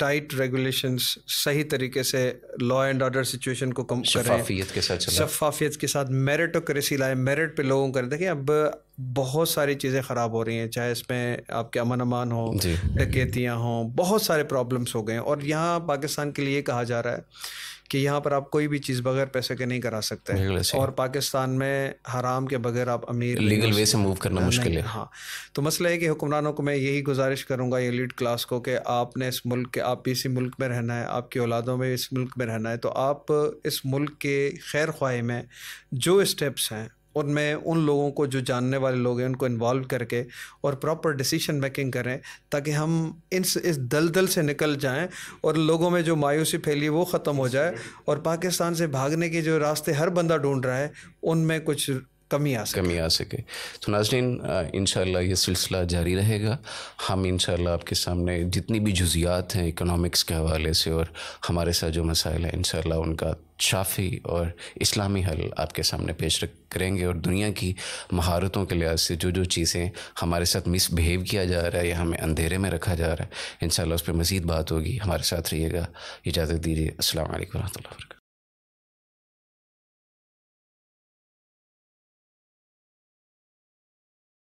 S3: टाइट रेगुलेशंस सही तरीके से लॉ एंड ऑर्डर सिचुएशन को कम शफाफियत के साथ शफाफियत के साथ मेरिटोक्रेसी लाए मेरिट पे लोगों करें देखिए अब बहुत सारी चीज़ें ख़राब हो रही हैं चाहे इसमें आपके अमन अमान हो डकैतियाँ हों बहुत सारे प्रॉब्लम्स हो गए हैं और यहाँ पाकिस्तान के लिए कहा जा रहा है कि यहाँ पर आप कोई भी चीज़ बगैर पैसे के नहीं करा सकते और पाकिस्तान में हराम के बगैर आप अमीर लीगल वे से मूव करना मुश्किल है हाँ तो मसला है कि हुक्मरानों को मैं यही गुजारिश करूँगा ये लीड क्लास को कि आपने इस मुल्क के आप इसी मुल्क में रहना है आपकी औलादों में इस मुल्क में रहना है तो आप इस मुल्क के खैर ख्वाह में जो स्टेप्स हैं उनमें उन लोगों को जो जानने वाले लोग हैं उनको इन्वॉल्व करके और प्रॉपर डिसीशन मेकिंग करें ताकि हम इस इस दलदल से निकल जाएं और लोगों में जो मायूसी फैली वो ख़त्म हो जाए और पाकिस्तान से भागने के जो रास्ते हर बंदा ढूंढ रहा है उनमें कुछ कमी आ
S2: सके कमी आ सके तो नाजरीन इन ये सिलसिला जारी रहेगा हम इन आपके सामने जितनी भी जुजियात हैं इकोनॉमिक्स के हवाले से और हमारे साथ जो मसाइल हैं इन उनका शाफी और इस्लामी हल आपके सामने पेश करेंगे और दुनिया की महारतों के लिहाज से जो जो चीज़ें हमारे साथ मिसबिहेव किया जा रहा है या हमें अंधेरे में रखा जा
S3: रहा है इन उस पर मज़ीद बात होगी हमारे साथ रहिएगा इजाज़त दीजिए असल वरह वर्क